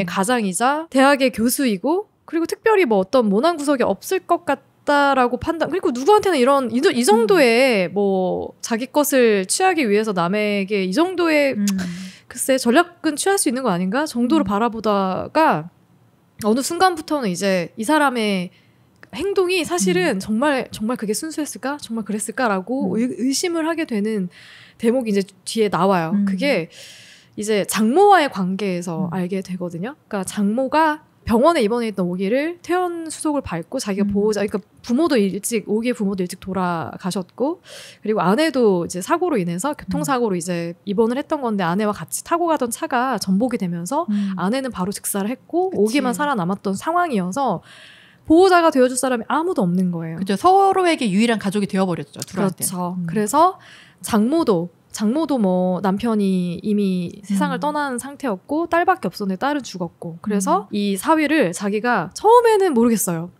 음. 가장이자 대학의 교수이고 그리고 특별히 뭐 어떤 모난 구석이 없을 것 같. 다라고 판단 그리고 누구한테는 이런 이, 이 정도의 음. 뭐 자기 것을 취하기 위해서 남에게 이 정도의 음. 글쎄 전략은 취할 수 있는 거 아닌가 정도로 음. 바라보다가 어느 순간부터는 이제 이 사람의 행동이 사실은 음. 정말 정말 그게 순수했을까 정말 그랬을까라고 음. 의심을 하게 되는 대목이 이제 뒤에 나와요. 음. 그게 이제 장모와의 관계에서 음. 알게 되거든요. 그러니까 장모가 병원에 입원해 있던 오기를 퇴원 수속을 밟고 자기가 음. 보호자, 그러니까 부모도 일찍 오기의 부모도 일찍 돌아가셨고 그리고 아내도 이제 사고로 인해서 교통사고로 음. 이제 입원을 했던 건데 아내와 같이 타고 가던 차가 전복이 되면서 아내는 바로 즉사를 했고 오기만 살아남았던 상황이어서 보호자가 되어줄 사람이 아무도 없는 거예요. 그죠. 서로에게 유일한 가족이 되어버렸죠. 둘한테. 그렇죠. 음. 그래서 장모도 장모도 뭐 남편이 이미 세상을 음. 떠난 상태였고 딸밖에 없었는데 딸은 죽었고 그래서 음. 이 사위를 자기가 처음에는 모르겠어요.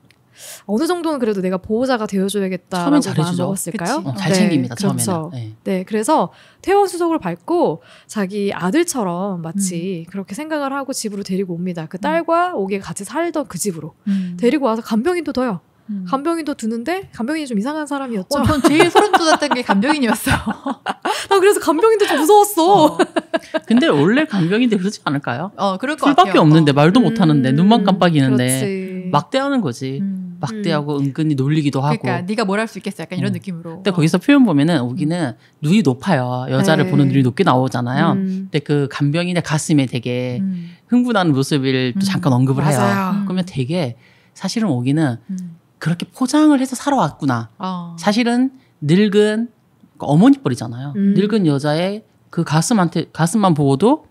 어느 정도는 그래도 내가 보호자가 되어줘야겠다라고 마음 먹었을까요? 어, 잘 네, 챙깁니다. 네, 처음에는. 그렇죠. 네. 네. 그래서 퇴원 수속을 밟고 자기 아들처럼 마치 음. 그렇게 생각을 하고 집으로 데리고 옵니다. 그 음. 딸과 오게 같이 살던 그 집으로 음. 데리고 와서 간병인도 둬요. 음. 간병인도 두는데 간병인이 좀 이상한 사람이었죠. 어, 전 제일 소름 돋았던 게 간병인이었어요. 나 (laughs) 그래서 간병인도 좀 무서웠어. 어. (laughs) 근데 원래 간병인들 그러지 않을까요? 어, 그럴 것 같아요. 밖에 없는데 어. 말도 못하는데 눈만 깜빡이는데. 음, 그렇지. 음. 막대하는 거지. 음. 막대하고 음. 은근히 놀리기도 하고. 그러니까 네가 뭘 할 수 있겠어? 약간 이런 음. 느낌으로. 근데 어. 거기서 표현 보면은 우기는 음. 눈이 높아요. 여자를 에이. 네. 보는 눈이 높게 나오잖아요. 음. 근데 그 간병인의 가슴에 되게 흥분하는 모습을 또 잠깐 언급을 맞아요. 해요. 그러면 되게 사실은 오기는 그렇게 포장을 해서 살아왔구나. 어. 사실은 늙은 그러니까 어머니 뻘이잖아요. 늙은 여자의 그 가슴한테 가슴만 보고도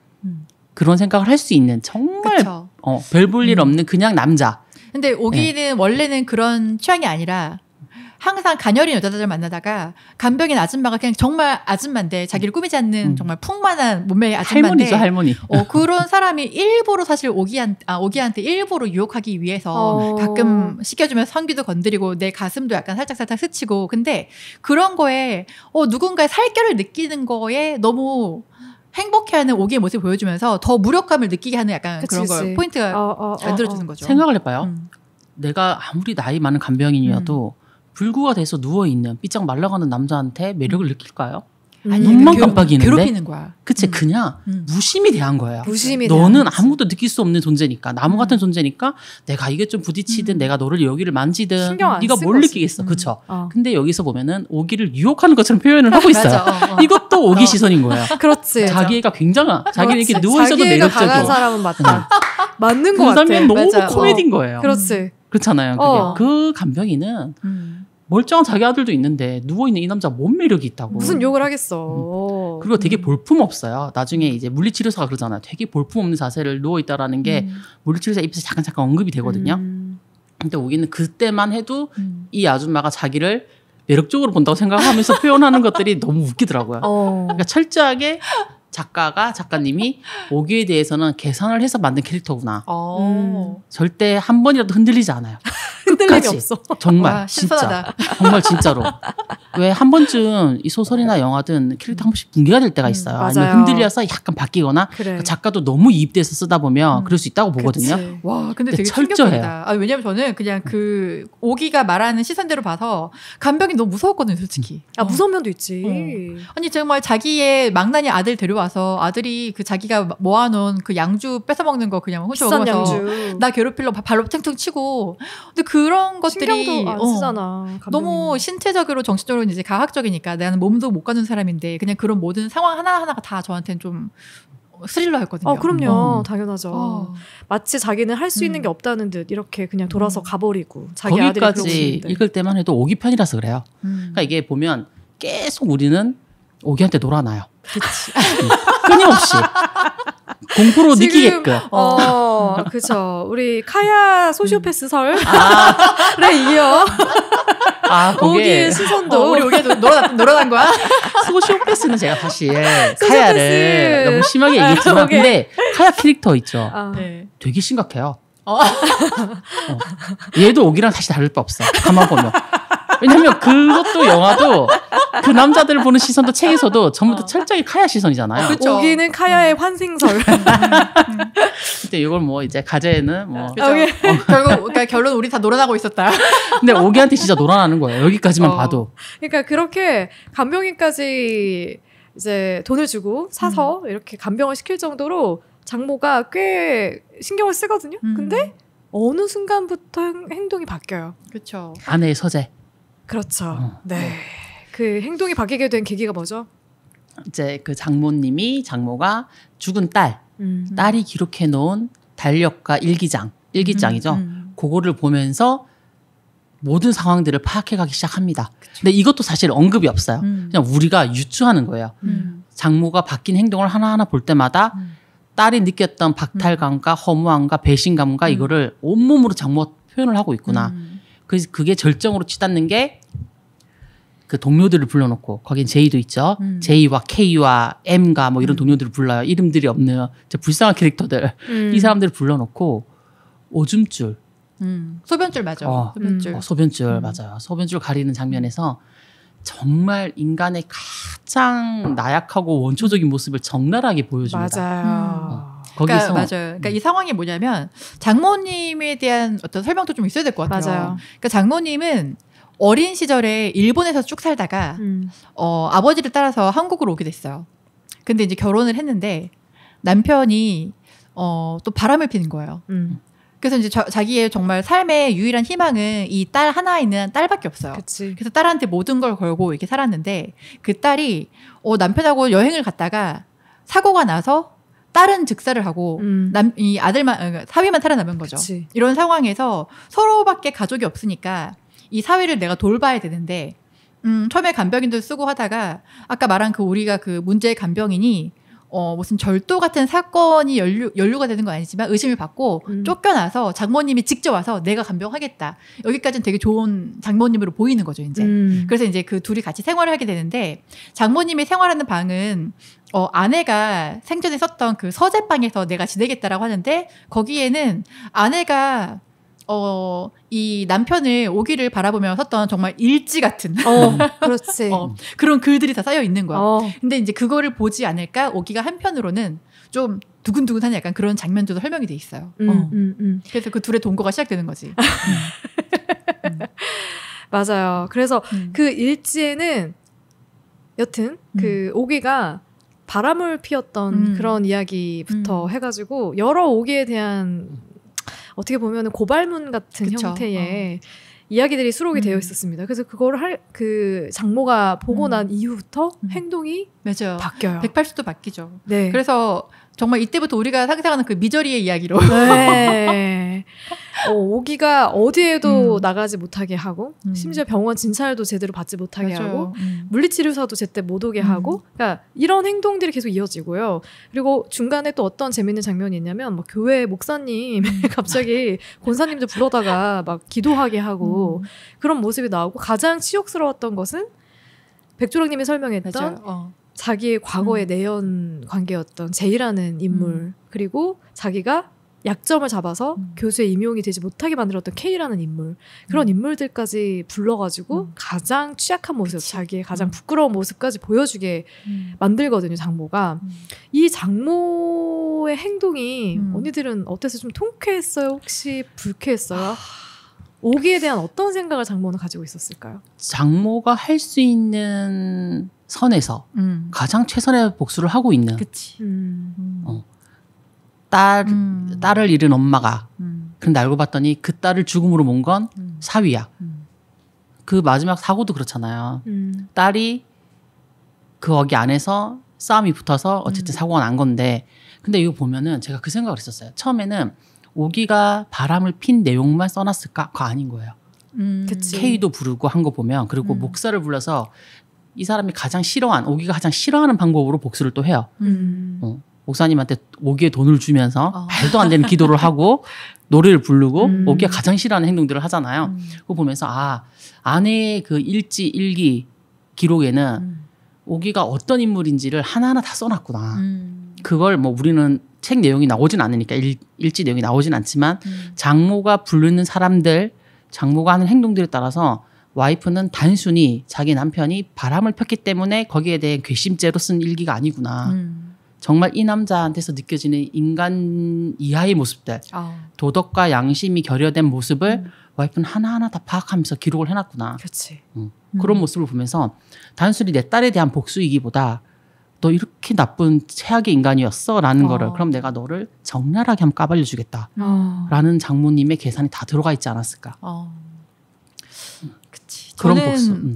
그런 생각을 할 수 있는 정말 어, 별 볼 일 없는 그냥 남자. 근데 오기는 네. 원래는 그런 취향이 아니라 항상 가녀린 여자들을 만나다가 간병인 아줌마가 그냥 정말 아줌마인데 자기를 음. 꾸미지 않는 음. 정말 풍만한 몸매의 아줌마인데 할머니죠 할머니. 어, 그런 사람이 일부러 사실 오기한 아 오기한테 일부러 유혹하기 위해서 어. 가끔 시켜주면 성기도 건드리고 내 가슴도 약간 살짝살짝 스치고 근데 그런 거에 어 누군가의 살결을 느끼는 거에 너무 행복해하는 오기의 모습 보여주면서 더 무력감을 느끼게 하는 약간 그치, 그런 걸 포인트가 어, 어, 어 만들어주는 어. 거죠. 생각을 해봐요. 음. 내가 아무리 나이 많은 간병인이어도 음. 불구가 돼서 누워 있는 삐쩍 말라가는 남자한테 매력을 느낄까요? 아니, 눈만 깜빡이는데 괴롭히는 거야. 그치 음. 그냥 음. 무심히 대한 거예요. 무심히 너는 아무도 느낄 수 없는 존재니까 나무 같은 음. 존재니까 내가 이게 좀 부딪히든 음. 내가 너를 여기를 만지든 네가 뭘 느끼겠어, 그쵸? 음. 어. 근데 여기서 보면은 오기를 유혹하는 것처럼 표현을 하고 (laughs) 있어요. 맞아, 어, 어. 이것도 오기 어. 시선인 거예 (laughs) 그렇지. 자기가 굉장한 자기 이렇게 누워 있어도 매력적이고. 강한 사람은 맞다. 음. (laughs) 맞는 거 같아. 그다음에 너무 어. 코미디인 거예요. 그렇지. 그렇잖아요. 그게. 어. 그 간병인은 음. 멀쩡한 자기 아들도 있는데 누워있는 이 남자 뭔 매력이 있다고. 무슨 욕을 하겠어. 음. 그리고 되게 볼품 없어요. 나중에 이제 물리치료사가 그러잖아요. 되게 볼품 없는 자세를 누워있다라는 게 음. 물리치료사 입에서 잠깐 잠깐 언급이 되거든요. 음. 근데 우기는 그때만 해도 음. 이 아줌마가 자기를 매력적으로 본다고 생각하면서 표현하는 (laughs) 것들이 너무 웃기더라고요. 어. 그러니까 철저하게 작가가 작가님이 오기에 대해서는 계산을 해서 만든 캐릭터구나. 어. 음. 절대 한 번이라도 흔들리지 않아요. (laughs) 흔들림이 없어. 정말 와, 진짜 정말 진짜로 왜 한 번쯤 이 소설이나 영화든 캐릭터 한 번씩 붕괴가 될 때가 음, 있어요. 맞아니면 흔들려서 약간 바뀌거나 그래. 그러니까 작가도 너무 이입돼서 쓰다 보면 음. 그럴 수 있다고 보거든요. 그치. 와 근데, 근데 되게 철저해요. 아, 왜냐면 저는 그냥 음. 그 오기가 말하는 시선대로 봐서 간병이 너무 무서웠거든요, 솔직히. 음. 아 어. 무서운 면도 있지. 음. 아니 정말 자기의 망나니 아들 데려와서 아들이 그 자기가 모아놓은 그 양주 뺏어 먹는 거 그냥 훔쳐 먹어서 나 괴롭힐러 발로 탱탱 치고 근데 그 그런 것들이 신경도 안 어, 쓰잖아. 어, 너무 신체적으로 정신적으로 이제 가학적이니까 나는 몸도 못 가는 사람인데 그냥 그런 모든 상황 하나 하나가 다 저한테는 좀 스릴러였거든요. 어, 그럼요. 어. 당연하죠. 어. 마치 자기는 할 수 있는 음. 게 없다는 듯 이렇게 그냥 돌아서 음. 가버리고 자기 거기까지 읽을 때만 해도 오기 편이라서 그래요. 음. 그러니까 이게 보면 계속 우리는 오기한테 놀아나요. 음, 끊임없이 공포로 느끼게끔. 어, 어. 그죠. 우리 카야 소시오패스 설에 음. 아. 네, 이어 아, 오기의 수선도 어, 우리 오기에도 놀아 놀아난 거야. 소시오패스는 제가 사실 예, 소시오패스. 카야를 너무 심하게 아, 얘기했지만 아, 근데 카야 캐릭터 있죠. 아. 네. 되게 심각해요. 어. 어. 얘도 오기랑 다시 다를 바 없어. 가만 보면 왜냐면 그것도 영화도 그 남자들을 보는 시선도 책에서도 전부 다 어. 철저히 카야 시선이잖아요. 그쵸. 오기는 카야의 음. 환생설. 근데 이걸 뭐 이제 가제는 뭐 아, 어. 결국 그러니까 결론 우리 다 놀아나고 있었다. 근데 오기한테 진짜 놀아나는 거예요. 여기까지만 어. 봐도. 그러니까 그렇게 간병인까지 이제 돈을 주고 사서 음. 이렇게 간병을 시킬 정도로 장모가 꽤 신경을 쓰거든요. 음. 근데 어느 순간부터 행동이 바뀌어요. 그렇죠. 아내의 서재. 그렇죠. 어, 네. 네. 그 행동이 바뀌게 된 계기가 뭐죠? 이제 그 장모님이 장모가 죽은 딸, 음. 딸이 기록해 놓은 달력과 일기장, 일기장이죠. 음. 음. 그거를 보면서 모든 상황들을 파악해가기 시작합니다. 그쵸. 근데 이것도 사실 언급이 없어요. 음. 그냥 우리가 유추하는 거예요. 음. 장모가 바뀐 행동을 하나하나 볼 때마다 음. 딸이 느꼈던 박탈감과 허무함과 배신감과 음. 이거를 온몸으로 장모가 표현을 하고 있구나. 음. 그래서 그게 절정으로 치닫는 게 그 동료들을 불러놓고 거긴 제이도 있죠. 음. 제이와 K와 M과 뭐 이런 음. 동료들을 불러요. 이름들이 없는 불쌍한 캐릭터들 음. 이 사람들을 불러놓고 오줌줄 음. 소변줄 맞아. 어, 소변줄. 어, 소변줄 음. 맞아요. 소변줄 가리는 장면에서 정말 인간의 가장 나약하고 원초적인 모습을 적나라하게 보여줍니다. 맞아요. 어. 거기서 그러니까, 맞아요. 그러니까 음. 이 상황이 뭐냐면 장모님에 대한 어떤 설명도 좀 있어야 될 것 같아요. 맞아요. 그러니까 장모님은 어린 시절에 일본에서 쭉 살다가 음. 어, 아버지를 따라서 한국으로 오게 됐어요. 근데 이제 결혼을 했는데 남편이 어, 또 바람을 피는 거예요. 음. 그래서 이제 자, 기의 정말 삶의 유일한 희망은 이 딸 하나 있는 딸밖에 없어요. 그치. 그래서 딸한테 모든 걸 걸고 이렇게 살았는데 그 딸이 어, 남편하고 여행을 갔다가 사고가 나서 딸은 즉사를 하고 음. 남이 아들만 어, 그러니까 사위만 살아남은 거죠. 그치. 이런 상황에서 서로밖에 가족이 없으니까 이 사회를 내가 돌봐야 되는데 음, 처음에 간병인들 쓰고 하다가 아까 말한 그 우리가 그 문제의 간병인이 어, 무슨 절도 같은 사건이 연루, 연루가 되는 건 아니지만 의심을 받고 음. 쫓겨나서 장모님이 직접 와서 내가 간병하겠다. 여기까지는 되게 좋은 장모님으로 보이는 거죠, 이제. 음. 그래서 이제 그 둘이 같이 생활을 하게 되는데 장모님이 생활하는 방은 어, 아내가 생전에 썼던 그 서재방에서 내가 지내겠다라고 하는데 거기에는 아내가 어, 이 남편을 오기를 바라보며 섰던 정말 일지 같은. 어, (laughs) 그렇지. 어, 그런 글들이 다 쌓여 있는 거야. 어. 근데 이제 그거를 보지 않을까 오기가 한편으로는 좀 두근두근한 약간 그런 장면들도 설명이 돼 있어요. 음, 어. 음, 음. 그래서 그 둘의 동거가 시작되는 거지. (laughs) 음. 맞아요. 그래서 음. 그 일지에는 여튼 음. 그 오기가 바람을 피웠던 그런 이야기부터 해가지고 여러 오기에 대한 어떻게 보면 고발문 같은 그쵸. 형태의 어. 이야기들이 수록이 음. 되어 있었습니다. 그래서 그거할그 장모가 보고 음. 이후부터 음. 행동이 맞아요. 바뀌어요. 180도 바뀌죠. 네. 그래서 정말 이때부터 우리가 상상하는 그 미저리의 이야기로. 네. (laughs) 어, 오기가 어디에도 음. 나가지 못하게 하고, 음. 심지어 병원 진찰도 제대로 받지 못하게 맞아요. 하고, 음. 물리치료사도 제때 못 오게 음. 하고, 그러니까 이런 행동들이 계속 이어지고요. 그리고 중간에 또 어떤 재밌는 장면이 있냐면, 막 뭐 교회 목사님 음. (laughs) 갑자기 권사님들 부르다가 막 기도하게 하고 음. 그런 모습이 나오고 가장 치욕스러웠던 것은 백조랑님이 설명했던. 맞아요. 어. 자기의 과거의 음. 내연 관계였던 제이라는 인물 음. 그리고 자기가 약점을 잡아서 음. 교수의 임용이 되지 못하게 만들었던 K라는 인물 그런 음. 인물들까지 불러가지고 음. 가장 취약한 모습 그치. 자기의 가장 음. 부끄러운 모습까지 보여주게 만들거든요 장모가 이 장모의 행동이 언니들은 어때서 좀 통쾌했어요 혹시 불쾌했어요? 아. 오기에 대한 어떤 생각을 장모는 가지고 있었을까요? 장모가 할 수 있는 선에서 음. 가장 최선의 복수를 하고 있는 음. 음. 어, 딸 음. 딸을 잃은 엄마가 음. 그런데 알고 봤더니 그 딸을 죽음으로 몬건 음. 사위야. 그 마지막 사고도 그렇잖아요. 딸이 그어기 안에서 싸움이 붙어서 어쨌든 사고가 난 건데 근데 이거 보면은 제가 그 생각을 했었어요. 처음에는 오기가 바람을 핀 내용만 써놨을까? 그거 아닌 거예요. 음. K도 부르고 한 거 보면 그리고 음. 목사를 불러서 이 사람이 가장 싫어한 오기가 가장 싫어하는 방법으로 복수를 또 해요. 음. 어, 목사님한테 오기에 돈을 주면서 어. 말도 안 되는 기도를 하고 (laughs) 노래를 부르고 음. 오기가 가장 싫어하는 행동들을 하잖아요. 음. 그거 보면서 아 아내의 그 일지 일기 기록에는 음. 오기가 어떤 인물인지를 하나하나 다 써놨구나. 음. 그걸 뭐 우리는 책 내용이 나오진 않으니까 일, 일지 내용이 나오진 않지만 음. 장모가 부르는 사람들 장모가 하는 행동들에 따라서 와이프는 단순히 자기 남편이 바람을 폈기 때문에 거기에 대해 괘씸죄로 쓴 일기가 아니구나. 음. 정말 이 남자한테서 느껴지는 인간 이하의 모습들, 아. 도덕과 양심이 결여된 모습을 음. 와이프는 하나하나 다 파악하면서 기록을 해놨구나. 그렇지. 응. 음. 그런 음. 모습을 보면서 단순히 내 딸에 대한 복수이기보다 너 이렇게 나쁜 최악의 인간이었어? 라는 어. 거를 그럼 내가 너를 정렬하게 한번 까발려 주겠다. 어. 아. 라는 장모님의 계산이 다 들어가 있지 않았을까. 어. 그런 복수. 음.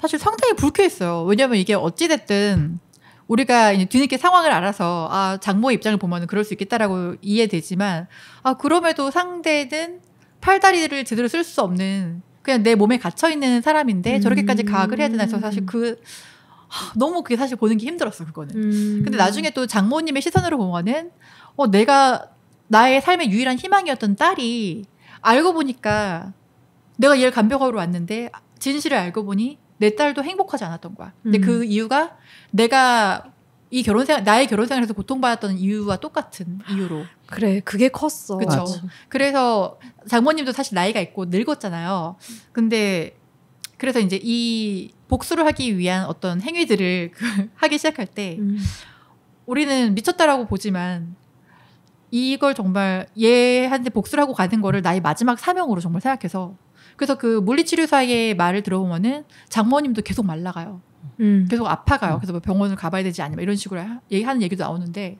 사실 상당히 불쾌했어요. 왜냐하면 이게 어찌 됐든 우리가 이제 뒤늦게 상황을 알아서 아 장모의 입장을 보면 그럴 수 있겠다라고 이해되지만 아 그럼에도 상대는 팔다리를 제대로 쓸 수 없는 그냥 내 몸에 갇혀 있는 사람인데 음. 저렇게까지 가학을 해야 되나 해서 사실 그 하, 너무 그게 사실 보는 게 힘들었어 그거는. 음. 근데 나중에 또 장모님의 시선으로 보면은 어 내가 나의 삶의 유일한 희망이었던 딸이 알고 보니까 내가 얘를 간병하러 왔는데 진실을 알고 보니 내 딸도 행복하지 않았던 거야. 근데 음. 그 이유가 내가 이 결혼 생활 나의 결혼 생활에서 고통받았던 이유와 똑같은 이유로. 그래, 그게 컸어. 그렇 그래서 장모님도 사실 나이가 있고 늙었잖아요. 근데 그래서 이제 이 복수를 하기 위한 어떤 행위들을 (laughs) 그 하기 시작할 때 음. 우리는 미쳤다라고 보지만 이걸 정말 얘한테 복수를 하고 가는 거를 나의 마지막 사명으로 정말 생각해서 그래서 그 물리치료사의 말을 들어보면은 장모님도 계속 말라가요. 음. 계속 아파가요. 음. 그래서 뭐 병원을 가봐야 되지 않냐 뭐 이런 식으로 얘기하는 얘기도 나오는데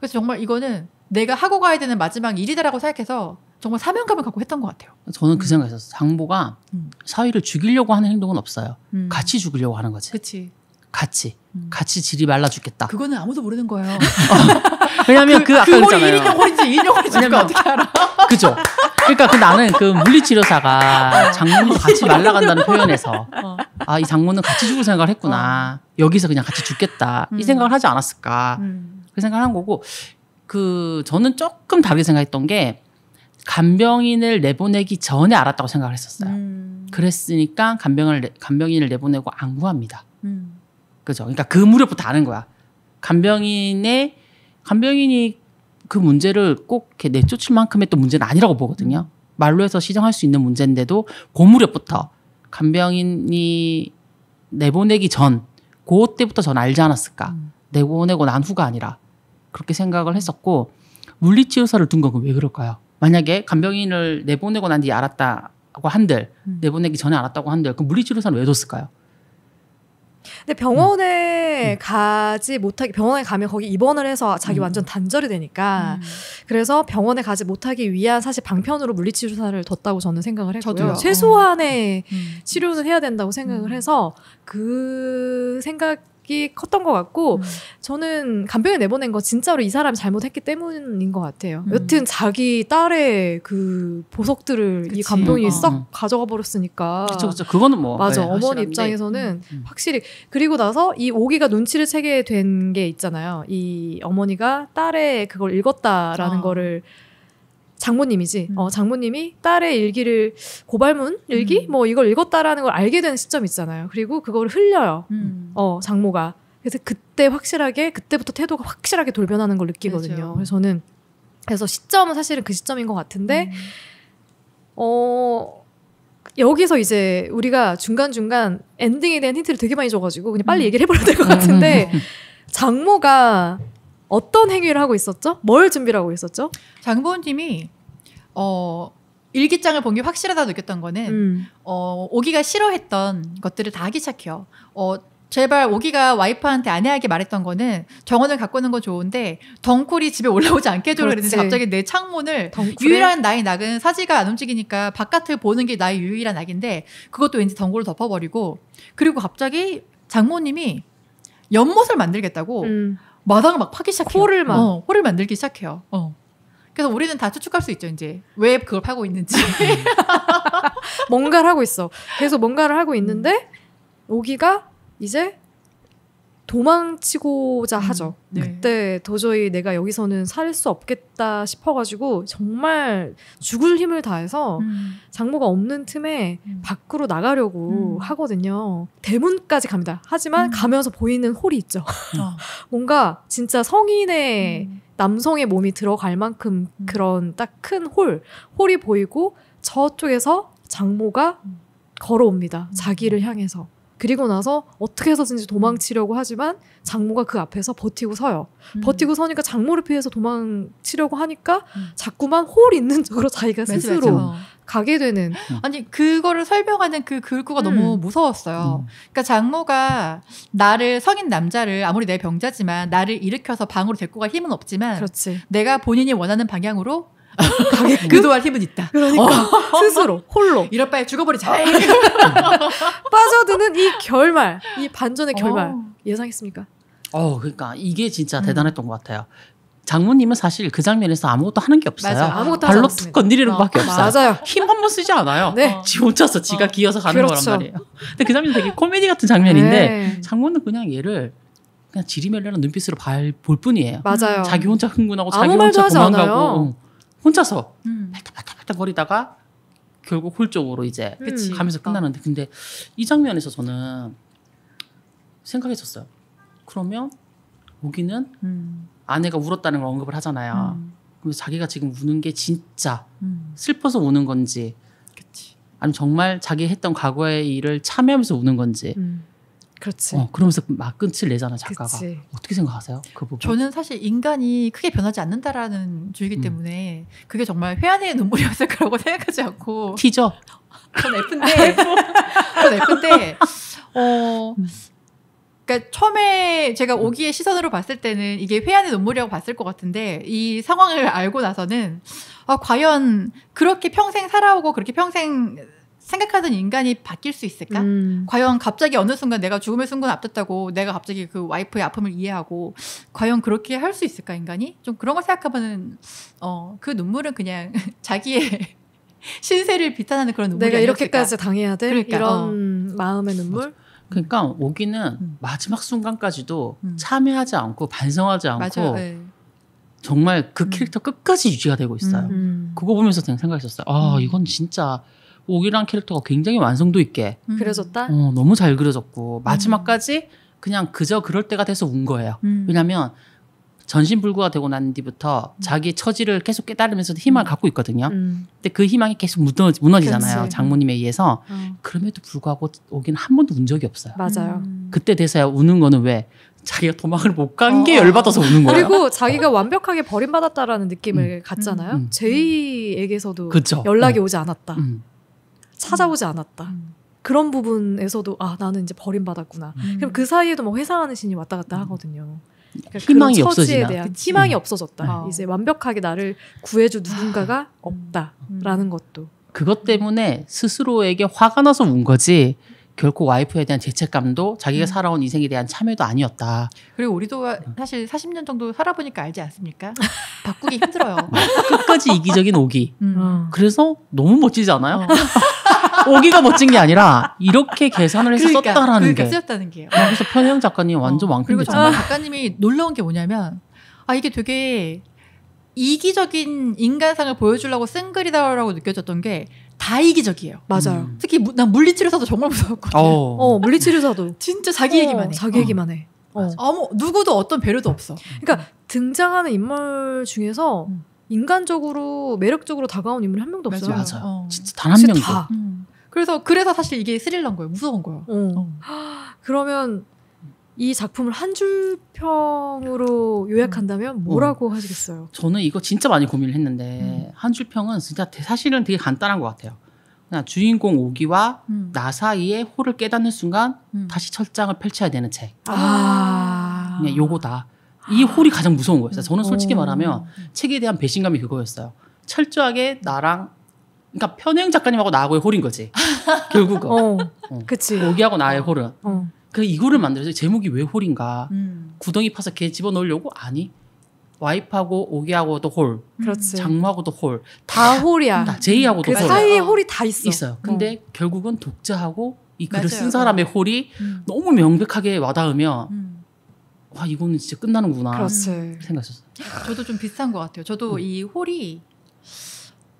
그래서 정말 이거는 내가 하고 가야 되는 마지막 일이다라고 생각해서 정말 사명감을 갖고 했던 것 같아요. 저는 그 음. 생각했었어요. 장모가 음. 사위를 죽이려고 하는 행동은 없어요. 음. 같이 죽이려고 하는 거지. 그치. 같이 음. 같이 질이 말라 죽겠다. 그거는 아무도 모르는 거예요. 어, (laughs) 왜냐면 하 그, 그 아까 그 그랬잖아요. 인형 홀인지 인용홀인지 어떻게 알아? (laughs) 그죠. 그러니까 그 나는 그 물리치료사가 장모과 같이 (laughs) 말라간다는 표현에서 어. 아이 장모는 같이 죽을 생각을 했구나. 어. 여기서 그냥 같이 죽겠다 음. 이 생각을 하지 않았을까. 음. 그 생각을 한 거고 그 저는 조금 다르게 생각했던 게 간병인을 내보내기 전에 알았다고 생각을 했었어요. 음. 그랬으니까 간병을 간병인을 내보내고 안 구합니다. 음. 그죠? 그러니까 그 무렵부터 아는 거야. 간병인의 간병인이 그 문제를 꼭 이렇게 내쫓을 만큼의 또 문제는 아니라고 보거든요. 말로 해서 시정할 수 있는 문제인데도 고그 무렵부터 간병인이 내보내기 전 그때부터 전 알지 않았을까. 음. 내보내고 난 후가 아니라 그렇게 생각을 했었고 물리치료사를 둔건왜 그럴까요? 만약에 간병인을 내보내고 난뒤 알았다고 한들 음. 내보내기 전에 알았다고 한들 그 물리치료사는 왜 뒀을까요? 근데 병원에 음. 가지 못하게 병원에 가면 거기 입원을 해서 자기 음. 완전 단절이 되니까 음. 그래서 병원에 가지 못하기 위한 사실 방편으로 물리치료사를 뒀다고 저는 생각을 했고요. 최소한의 어. 음. 치료는 해야 된다고 생각을 음. 해서 그 생각 충격 컸던 것 같고 음. 저는 간병인 내보낸 거 진짜로 이 사람이 잘못했기 때문인 것 같아요. 음. 여튼 자기 딸의 그 보석들을 그치. 이 감독이 어. 싹 어. 가져가 버렸으니까. 그렇그렇 그거는 뭐 맞아. 네, 어머니 입장에서는 음, 음. 확실히 그리고 나서 이 오기가 눈치를 채게 된 게 있잖아요. 이 어머니가 딸의 그걸 읽었다라는 어. 거를 장모님이지. 음. 어, 장모님이 딸의 일기를 고발문 일기 음. 뭐 이걸 읽었다라는 걸 알게 된 시점 있잖아요. 그리고 그걸 흘려요. 음. 어, 장모가. 그래서 그때 확실하게 그때부터 태도가 확실하게 돌변하는 걸 느끼거든요. 그렇죠. 그래서 저는 그래서 시점은 사실은 그 시점인 것 같은데 음. 어 여기서 이제 우리가 중간 중간 엔딩에 대한 힌트를 되게 많이 줘가지고 그냥 빨리 음. 얘기를 해버려야 될 것 같은데 음. 장모가 어떤 행위를 하고 있었죠? 뭘 준비를 하고 있었죠? 장보원님이 어 일기장을 본 게 확실하다 느꼈던 거는 음. 어 오기가 싫어했던 것들을 다 하기 시작해요. 어 제발 오기가 와이프한테 아내에게 말했던 거는 정원을 가꾸는건 좋은데 덩굴이 집에 올라오지 않게 해줘 그랬는데 갑자기 내 창문을 덩굴에? 유일한 나의 낙은 사지가 안 움직이니까 바깥을 보는 게 나의 유일한 낙인데 그것도 왠지 덩굴을 덮어버리고 그리고 갑자기 장모님이 연못을 만들겠다고 음. 마당을 막 파기 시작해요. 홀을 막 어, 홀을 만들기 시작해요. 어. 그래서 우리는 다 추측할 수 있죠. 이제 왜 그걸 파고 있는지 (laughs) 뭔가를 하고 있어. 계속 뭔가를 하고 있는데 음. 오기가 이제 도망치고자 음, 하죠. 네. 그때 도저히 내가 여기서는 살 수 없겠다 싶어가지고 정말 죽을 힘을 다해서 음. 장모가 없는 틈에 음. 밖으로 나가려고 음. 하거든요. 대문까지 갑니다. 하지만 음. 가면서 보이는 홀이 있죠. 어. (laughs) 뭔가 진짜 성인의 음. 남성의 몸이 들어갈 만큼 그런 딱 큰 홀, 홀이 보이고 저쪽에서 장모가 걸어옵니다. 자기를 향해서. 그리고 나서 어떻게 해서든지 도망치려고 하지만 장모가 그 앞에서 버티고 서요. 음. 버티고 서니까 장모를 피해서 도망치려고 하니까 음. 자꾸만 홀 있는 (laughs) 쪽으로 자기가 맞아, 스스로 맞아. 가게 되는. 음. 아니 그거를 설명하는 그 글구가 음. 너무 무서웠어요. 음. 그러니까 장모가 나를 성인 남자를 아무리 내 병자지만 나를 일으켜서 방으로 데리고 갈 힘은 없지만 그렇지. 내가 본인이 원하는 방향으로 가게끔 도할 힘은 있다. 그러니까 어. 스스로 홀로 (laughs) 이럴 바에 죽어버리자. 어. (laughs) 빠져드는 이 결말, 이 반전의 결말 어. 예상했습니까? 어, 그러니까 이게 진짜 음. 대단했던 것 같아요. 장모님은 사실 그 장면에서 아무것도 하는 게 없어요. 맞아요. 아무것도 발로 툭 건드리는 어, 밖에 없어요. 맞아요. 힘 한 번 쓰지 않아요. 네. 어. 지 혼자서 지가 어. 기어서 가는 그렇죠. 거란 말이에요. 근데 그 장면 되게 코미디 같은 장면인데 네. 장모는 그냥 얘를 그냥 지리멸렬한 눈빛으로 볼 뿐이에요. 맞아요. 자기 혼자 흥분하고 자기 혼자 도망가고. 혼자서 음. 팔딱팔딱팔딱 거리다가 결국 홀 쪽으로 이제 그 가면서 그러니까. 끝나는데 근데 이 장면에서 저는 생각했었어요. 그러면 오기는 음. 아내가 울었다는 걸 언급을 하잖아요. 음. 그래 자기가 지금 우는 게 진짜 음. 슬퍼서 우는 건지 그치. 아니면 정말 자기 했던 과거의 일을 참여하면서 우는 건지 음. 그렇지. 어, 그러면서 막 끝을 내잖아 작가가. 그치. 어떻게 생각하세요? 그 부분. 저는 사실 인간이 크게 변하지 않는다라는 주의기 음. 때문에 그게 정말 회한의 눈물이었을 거라고 (laughs) 생각하지 않고. 티죠. 전 F인데. (laughs) 전 F인데. (laughs) 어. 음. 그니까 처음에 제가 오기의 시선으로 봤을 때는 이게 회한의 눈물이라고 봤을 것 같은데 이 상황을 알고 나서는 아 과연 그렇게 평생 살아오고 그렇게 평생 생각하던 인간이 바뀔 수 있을까? 음. 과연 갑자기 어느 순간 내가 죽음의 순간 앞뒀다고 내가 갑자기 그 와이프의 아픔을 이해하고 과연 그렇게 할 수 있을까 인간이? 좀 그런 걸 생각하면은 어그 눈물은 그냥 (laughs) 자기의 (laughs) 신세를 비탄하는 그런 눈물이 내가 아니었을까? 이렇게까지 당해야 돼? 그러니까, 이런 어. 마음의 눈물? 맞아. 그러니까 오기는 음. 마지막 순간까지도 음. 참여하지 않고 반성하지 않고 네. 정말 그 음. 캐릭터 끝까지 유지가 되고 있어요. 음. 그거 보면서 생각했었어요. 아 음. 이건 진짜 옥이란 캐릭터가 굉장히 완성도 있게 음. 그려졌다. 어, 너무 잘 그려졌고 음. 마지막까지 그냥 그저 그럴 때가 돼서 운 거예요. 음. 왜냐하면 전신불구가 되고 난 뒤부터 음. 자기 처지를 계속 깨달으면서 희망을 갖고 있거든요. 근데 그 희망이 계속 무너지, 무너지잖아요. 그치. 장모님에 의해서 어. 그럼에도 불구하고 오기는 한 번도 운 적이 없어요. 맞아요. 그때 돼서야 우는 거는 왜 자기가 도망을 못 간게 어. 열받아서 우는 거예요. 그리고 자기가 완벽하게 버림받았다라는 느낌을 음, 갖잖아요. 음, 제이에게서도 그쵸? 연락이 네. 오지 않았다. 음. 찾아오지 않았다. 음. 그런 부분에서도 아 나는 이제 버림받았구나. 음. 그럼 그 사이에도 막 뭐 회상하는 신이 왔다 갔다 음. 하거든요. 그러니까 희망이 없어지에 대한 그치? 희망이 없어졌다. 네. 이제 완벽하게 나를 구해줄 누군가가 음. 없다라는 음. 것도. 그것 때문에 스스로에게 화가 나서 운 거지. 결코 와이프에 대한 죄책감도 자기가 음. 살아온 인생에 대한 참여도 아니었다. 그리고 우리도 사실 40년 정도 살아보니까 알지 않습니까? (laughs) 바꾸기 힘들어요. 끝까지 이기적인 오기. 음. 어. 그래서 너무 멋지지 않아요? 어. (laughs) 오기가 멋진 게 아니라 이렇게 계산을 해서 그러니까, 썼다라는 그러니까 게. 쓰였다는 게. 아, 그래서 편향 작가님 어. 완전 어. 왕편 그리고 정말 작가님이 놀라운 게 뭐냐면 아 이게 되게 이기적인 인간상을 보여주려고 쓴 글이다라고 느껴졌던 게다 이기적이에요. 맞아요. 음. 특히 난 물리치료사도 정말 무서웠거든요. 어, 어 물리치료사도 (laughs) 진짜 자기 어, 얘기만 해. 자기 어. 얘기만 해. 어. 아무 누구도 어떤 배려도 없어. 음. 그러니까 등장하는 인물 중에서 음. 인간적으로 매력적으로 다가온 인물이 한 명도 없어요. 맞아요. 맞아요. 어. 진짜 단 한 명도. 다. 음. 그래서 그래서 사실 이게 스릴러인 거예요. 무서운 거예요. 어. 어. (gasps) 그러면 이 작품을 한 줄평으로 요약한다면 음. 뭐라고 어. 하시겠어요? 저는 이거 진짜 많이 고민을 했는데 음. 한 줄평은 진짜 사실은 되게 간단한 것 같아요. 그냥 주인공 오기와 음. 나 사이에 호를 깨닫는 순간 음. 다시 철장을 펼쳐야 되는 책. 아. 그냥 네, 요거다. 이 홀이 가장 무서운 거였어요. 저는 솔직히 말하면 책에 대한 배신감이 그거였어요. 철저하게 나랑 그러니까 편혜 작가님하고 나하고의 홀인 거지. (laughs) 결국은. 어. 어. 그치. 오기하고 나의 홀은. 어. 그 이거를 만들어서 제목이 왜 홀인가? 음. 구덩이 파서 걔 집어 넣으려고 아니. 와이프하고 오기하고도 홀, 음. 그렇지. 장모하고도 홀, 다, 다 홀이야. 다 제이하고도 그 홀. 사이에 홀이 다 있어. 있어요. 근데 어. 결국은 독자하고 이 글을 맞아요. 쓴 사람의 어. 홀이 음. 너무 명백하게 와닿으면 음. 와 이거는 진짜 끝나는구나 그렇지. 생각했었어요. 저도 좀 비슷한 것 같아요. 저도 음. 이 홀이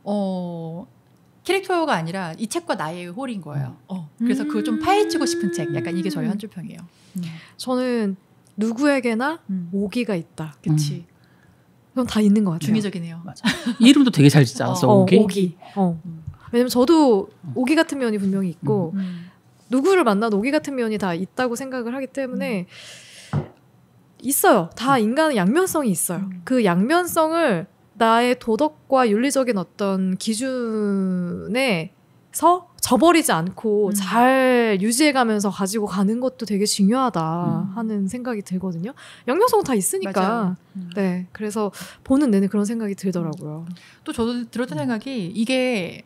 어 캐릭터가 아니라 이 책과 나의 홀인 거예요. 음. 어, 그래서 그걸 좀 파헤치고 싶은 책. 음. 약간 이게 저희 한줄평이에요. 음. 저는 누구에게나 오기가 있다. 그치. 그럼 다 있는 것 같아요. 중의적이네요. 맞아. 이름도 되게 잘 짓지 않았어, 어, 오기? 어, 오기. 어. 왜냐면 저도 오기 같은 면이 분명히 있고, 음. 누구를 만나 오기 같은 면이 다 있다고 생각을 하기 때문에, 음. 있어요. 다 인간은 양면성이 있어요. 음. 그 양면성을 나의 도덕과 윤리적인 어떤 기준에서 저버리지 않고 음. 잘 유지해가면서 가지고 가는 것도 되게 중요하다 음. 하는 생각이 들거든요. 역량성 다 있으니까. 음. 음. 네. 그래서 보는 내내 그런 생각이 들더라고요. 음. 또 저도 들었던 생각이 이게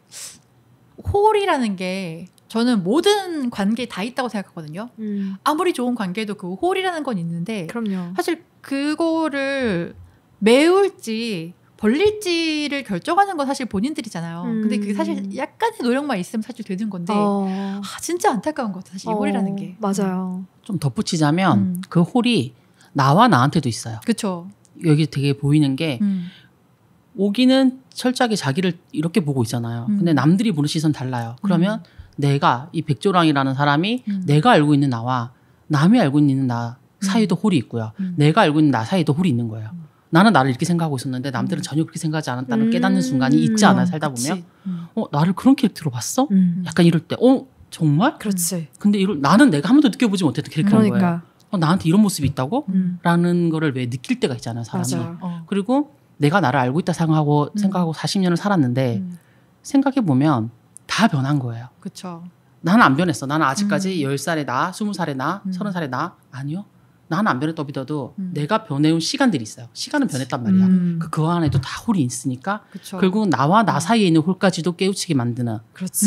홀이라는 게 저는 모든 관계에 다 있다고 생각하거든요. 음. 아무리 좋은 관계도 그 홀이라는 건 있는데 그럼요. 사실 그거를 메울지 벌릴지를 결정하는 건 사실 본인들이잖아요. 음. 근데 그게 사실 음. 약간의 노력만 있으면 사실 되는 건데 어. 아, 진짜 안타까운 것 같아요. 사실 이 어. 홀이라는 게 음. 맞아요. 좀 덧붙이자면 음. 그 홀이 나와 나한테도 있어요. 그렇 여기 되게 보이는 게 음. 오기는 철저하게 자기를 이렇게 보고 있잖아요. 음. 근데 남들이 보는 시선 달라요. 그러면 내가 이 백조랑이라는 사람이 내가 알고 있는 나와 남이 알고 있는 나 사이도 홀이 있고요. 내가 알고 있는 나 사이도 홀이 있는 거예요. 나는 나를 이렇게 생각하고 있었는데 남들은 음. 전혀 그렇게 생각하지 않았다는 깨닫는 음. 순간이 있지 않아 살다 보면 음. 어 나를 그런 캐릭터로 봤어? 약간 이럴 때 어 정말? 그렇지. 근데 이럴 나는 내가 한 번도 느껴보지 못했던 캐릭터인 그러니까. 거예요. 어, 나한테 이런 모습이 있다고? 음. 라는 거를 왜 느낄 때가 있잖아요, 사람이. 어. 그리고 내가 나를 알고 있다 생각하고 음. 생각하고 40년을 살았는데 음. 생각해 보면 다 변한 거예요. 그렇죠. 나는 안 변했어. 나는 아직까지 음. 1 0살에 나, 2 0살에 나, 음. 3 0살에나 아니요. 나는 안 변했다고 믿어도 음. 내가 변해온 시간들이 있어요. 시간은 변했단 말이야. 음. 그, 그, 안에도 다 홀이 있으니까 그쵸. 결국은 나와 나 음. 사이에 있는 홀까지도 깨우치게 만드는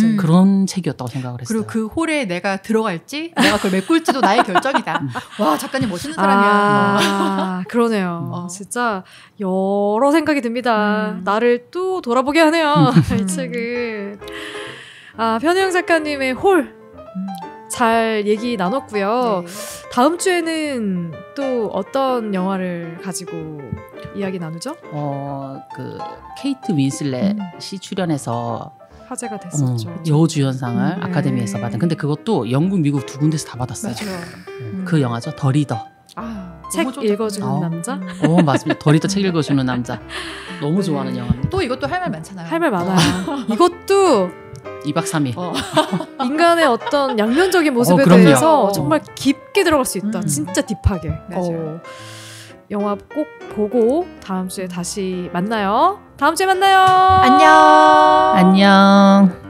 음. 그런 책이었다고 생각을 했어요. 그리고 그 홀에 내가 들어갈지 내가 그걸 메꿀지도 나의 결정이다. 음. 와 작가님 멋있는 사람이야. 아, 그러네요. (laughs) 어. 진짜 여러 생각이 듭니다. 음. 나를 또 돌아보게 하네요. 이 책은. 아, 편혜영 작가님의 홀잘 얘기 나눴고요. 네. 다음 주에는 또 어떤 영화를 가지고 이야기 나누죠? 어, 그 케이트 윈슬렛이 음. 출연해서 화제가 음, 됐었죠. 어, 여우주연상을 음. 아카데미에서 네. 받은. 근데 그것도 영국, 미국 두 군데서 다 받았어요. 네. 음. 그 영화죠. 더 리더. 아, 책 읽어주는 어. 남자? 어, 맞습니다. 더 리더 책 읽어주는 남자. 너무 좋아하는 네. 영화입니다. 또 이것도 할 말 많잖아요. 할 말 많아요. 어. 이것도 2박 3일. 어. (laughs) 인간의 어떤 양면적인 어, 모습에 어, 대해서 정말 깊게 들어갈 수 있다. 음. 진짜 딥하게. 어. 영화 꼭 보고 다음 주에 다시 만나요. 다음 주에 만나요. 안녕. 안녕.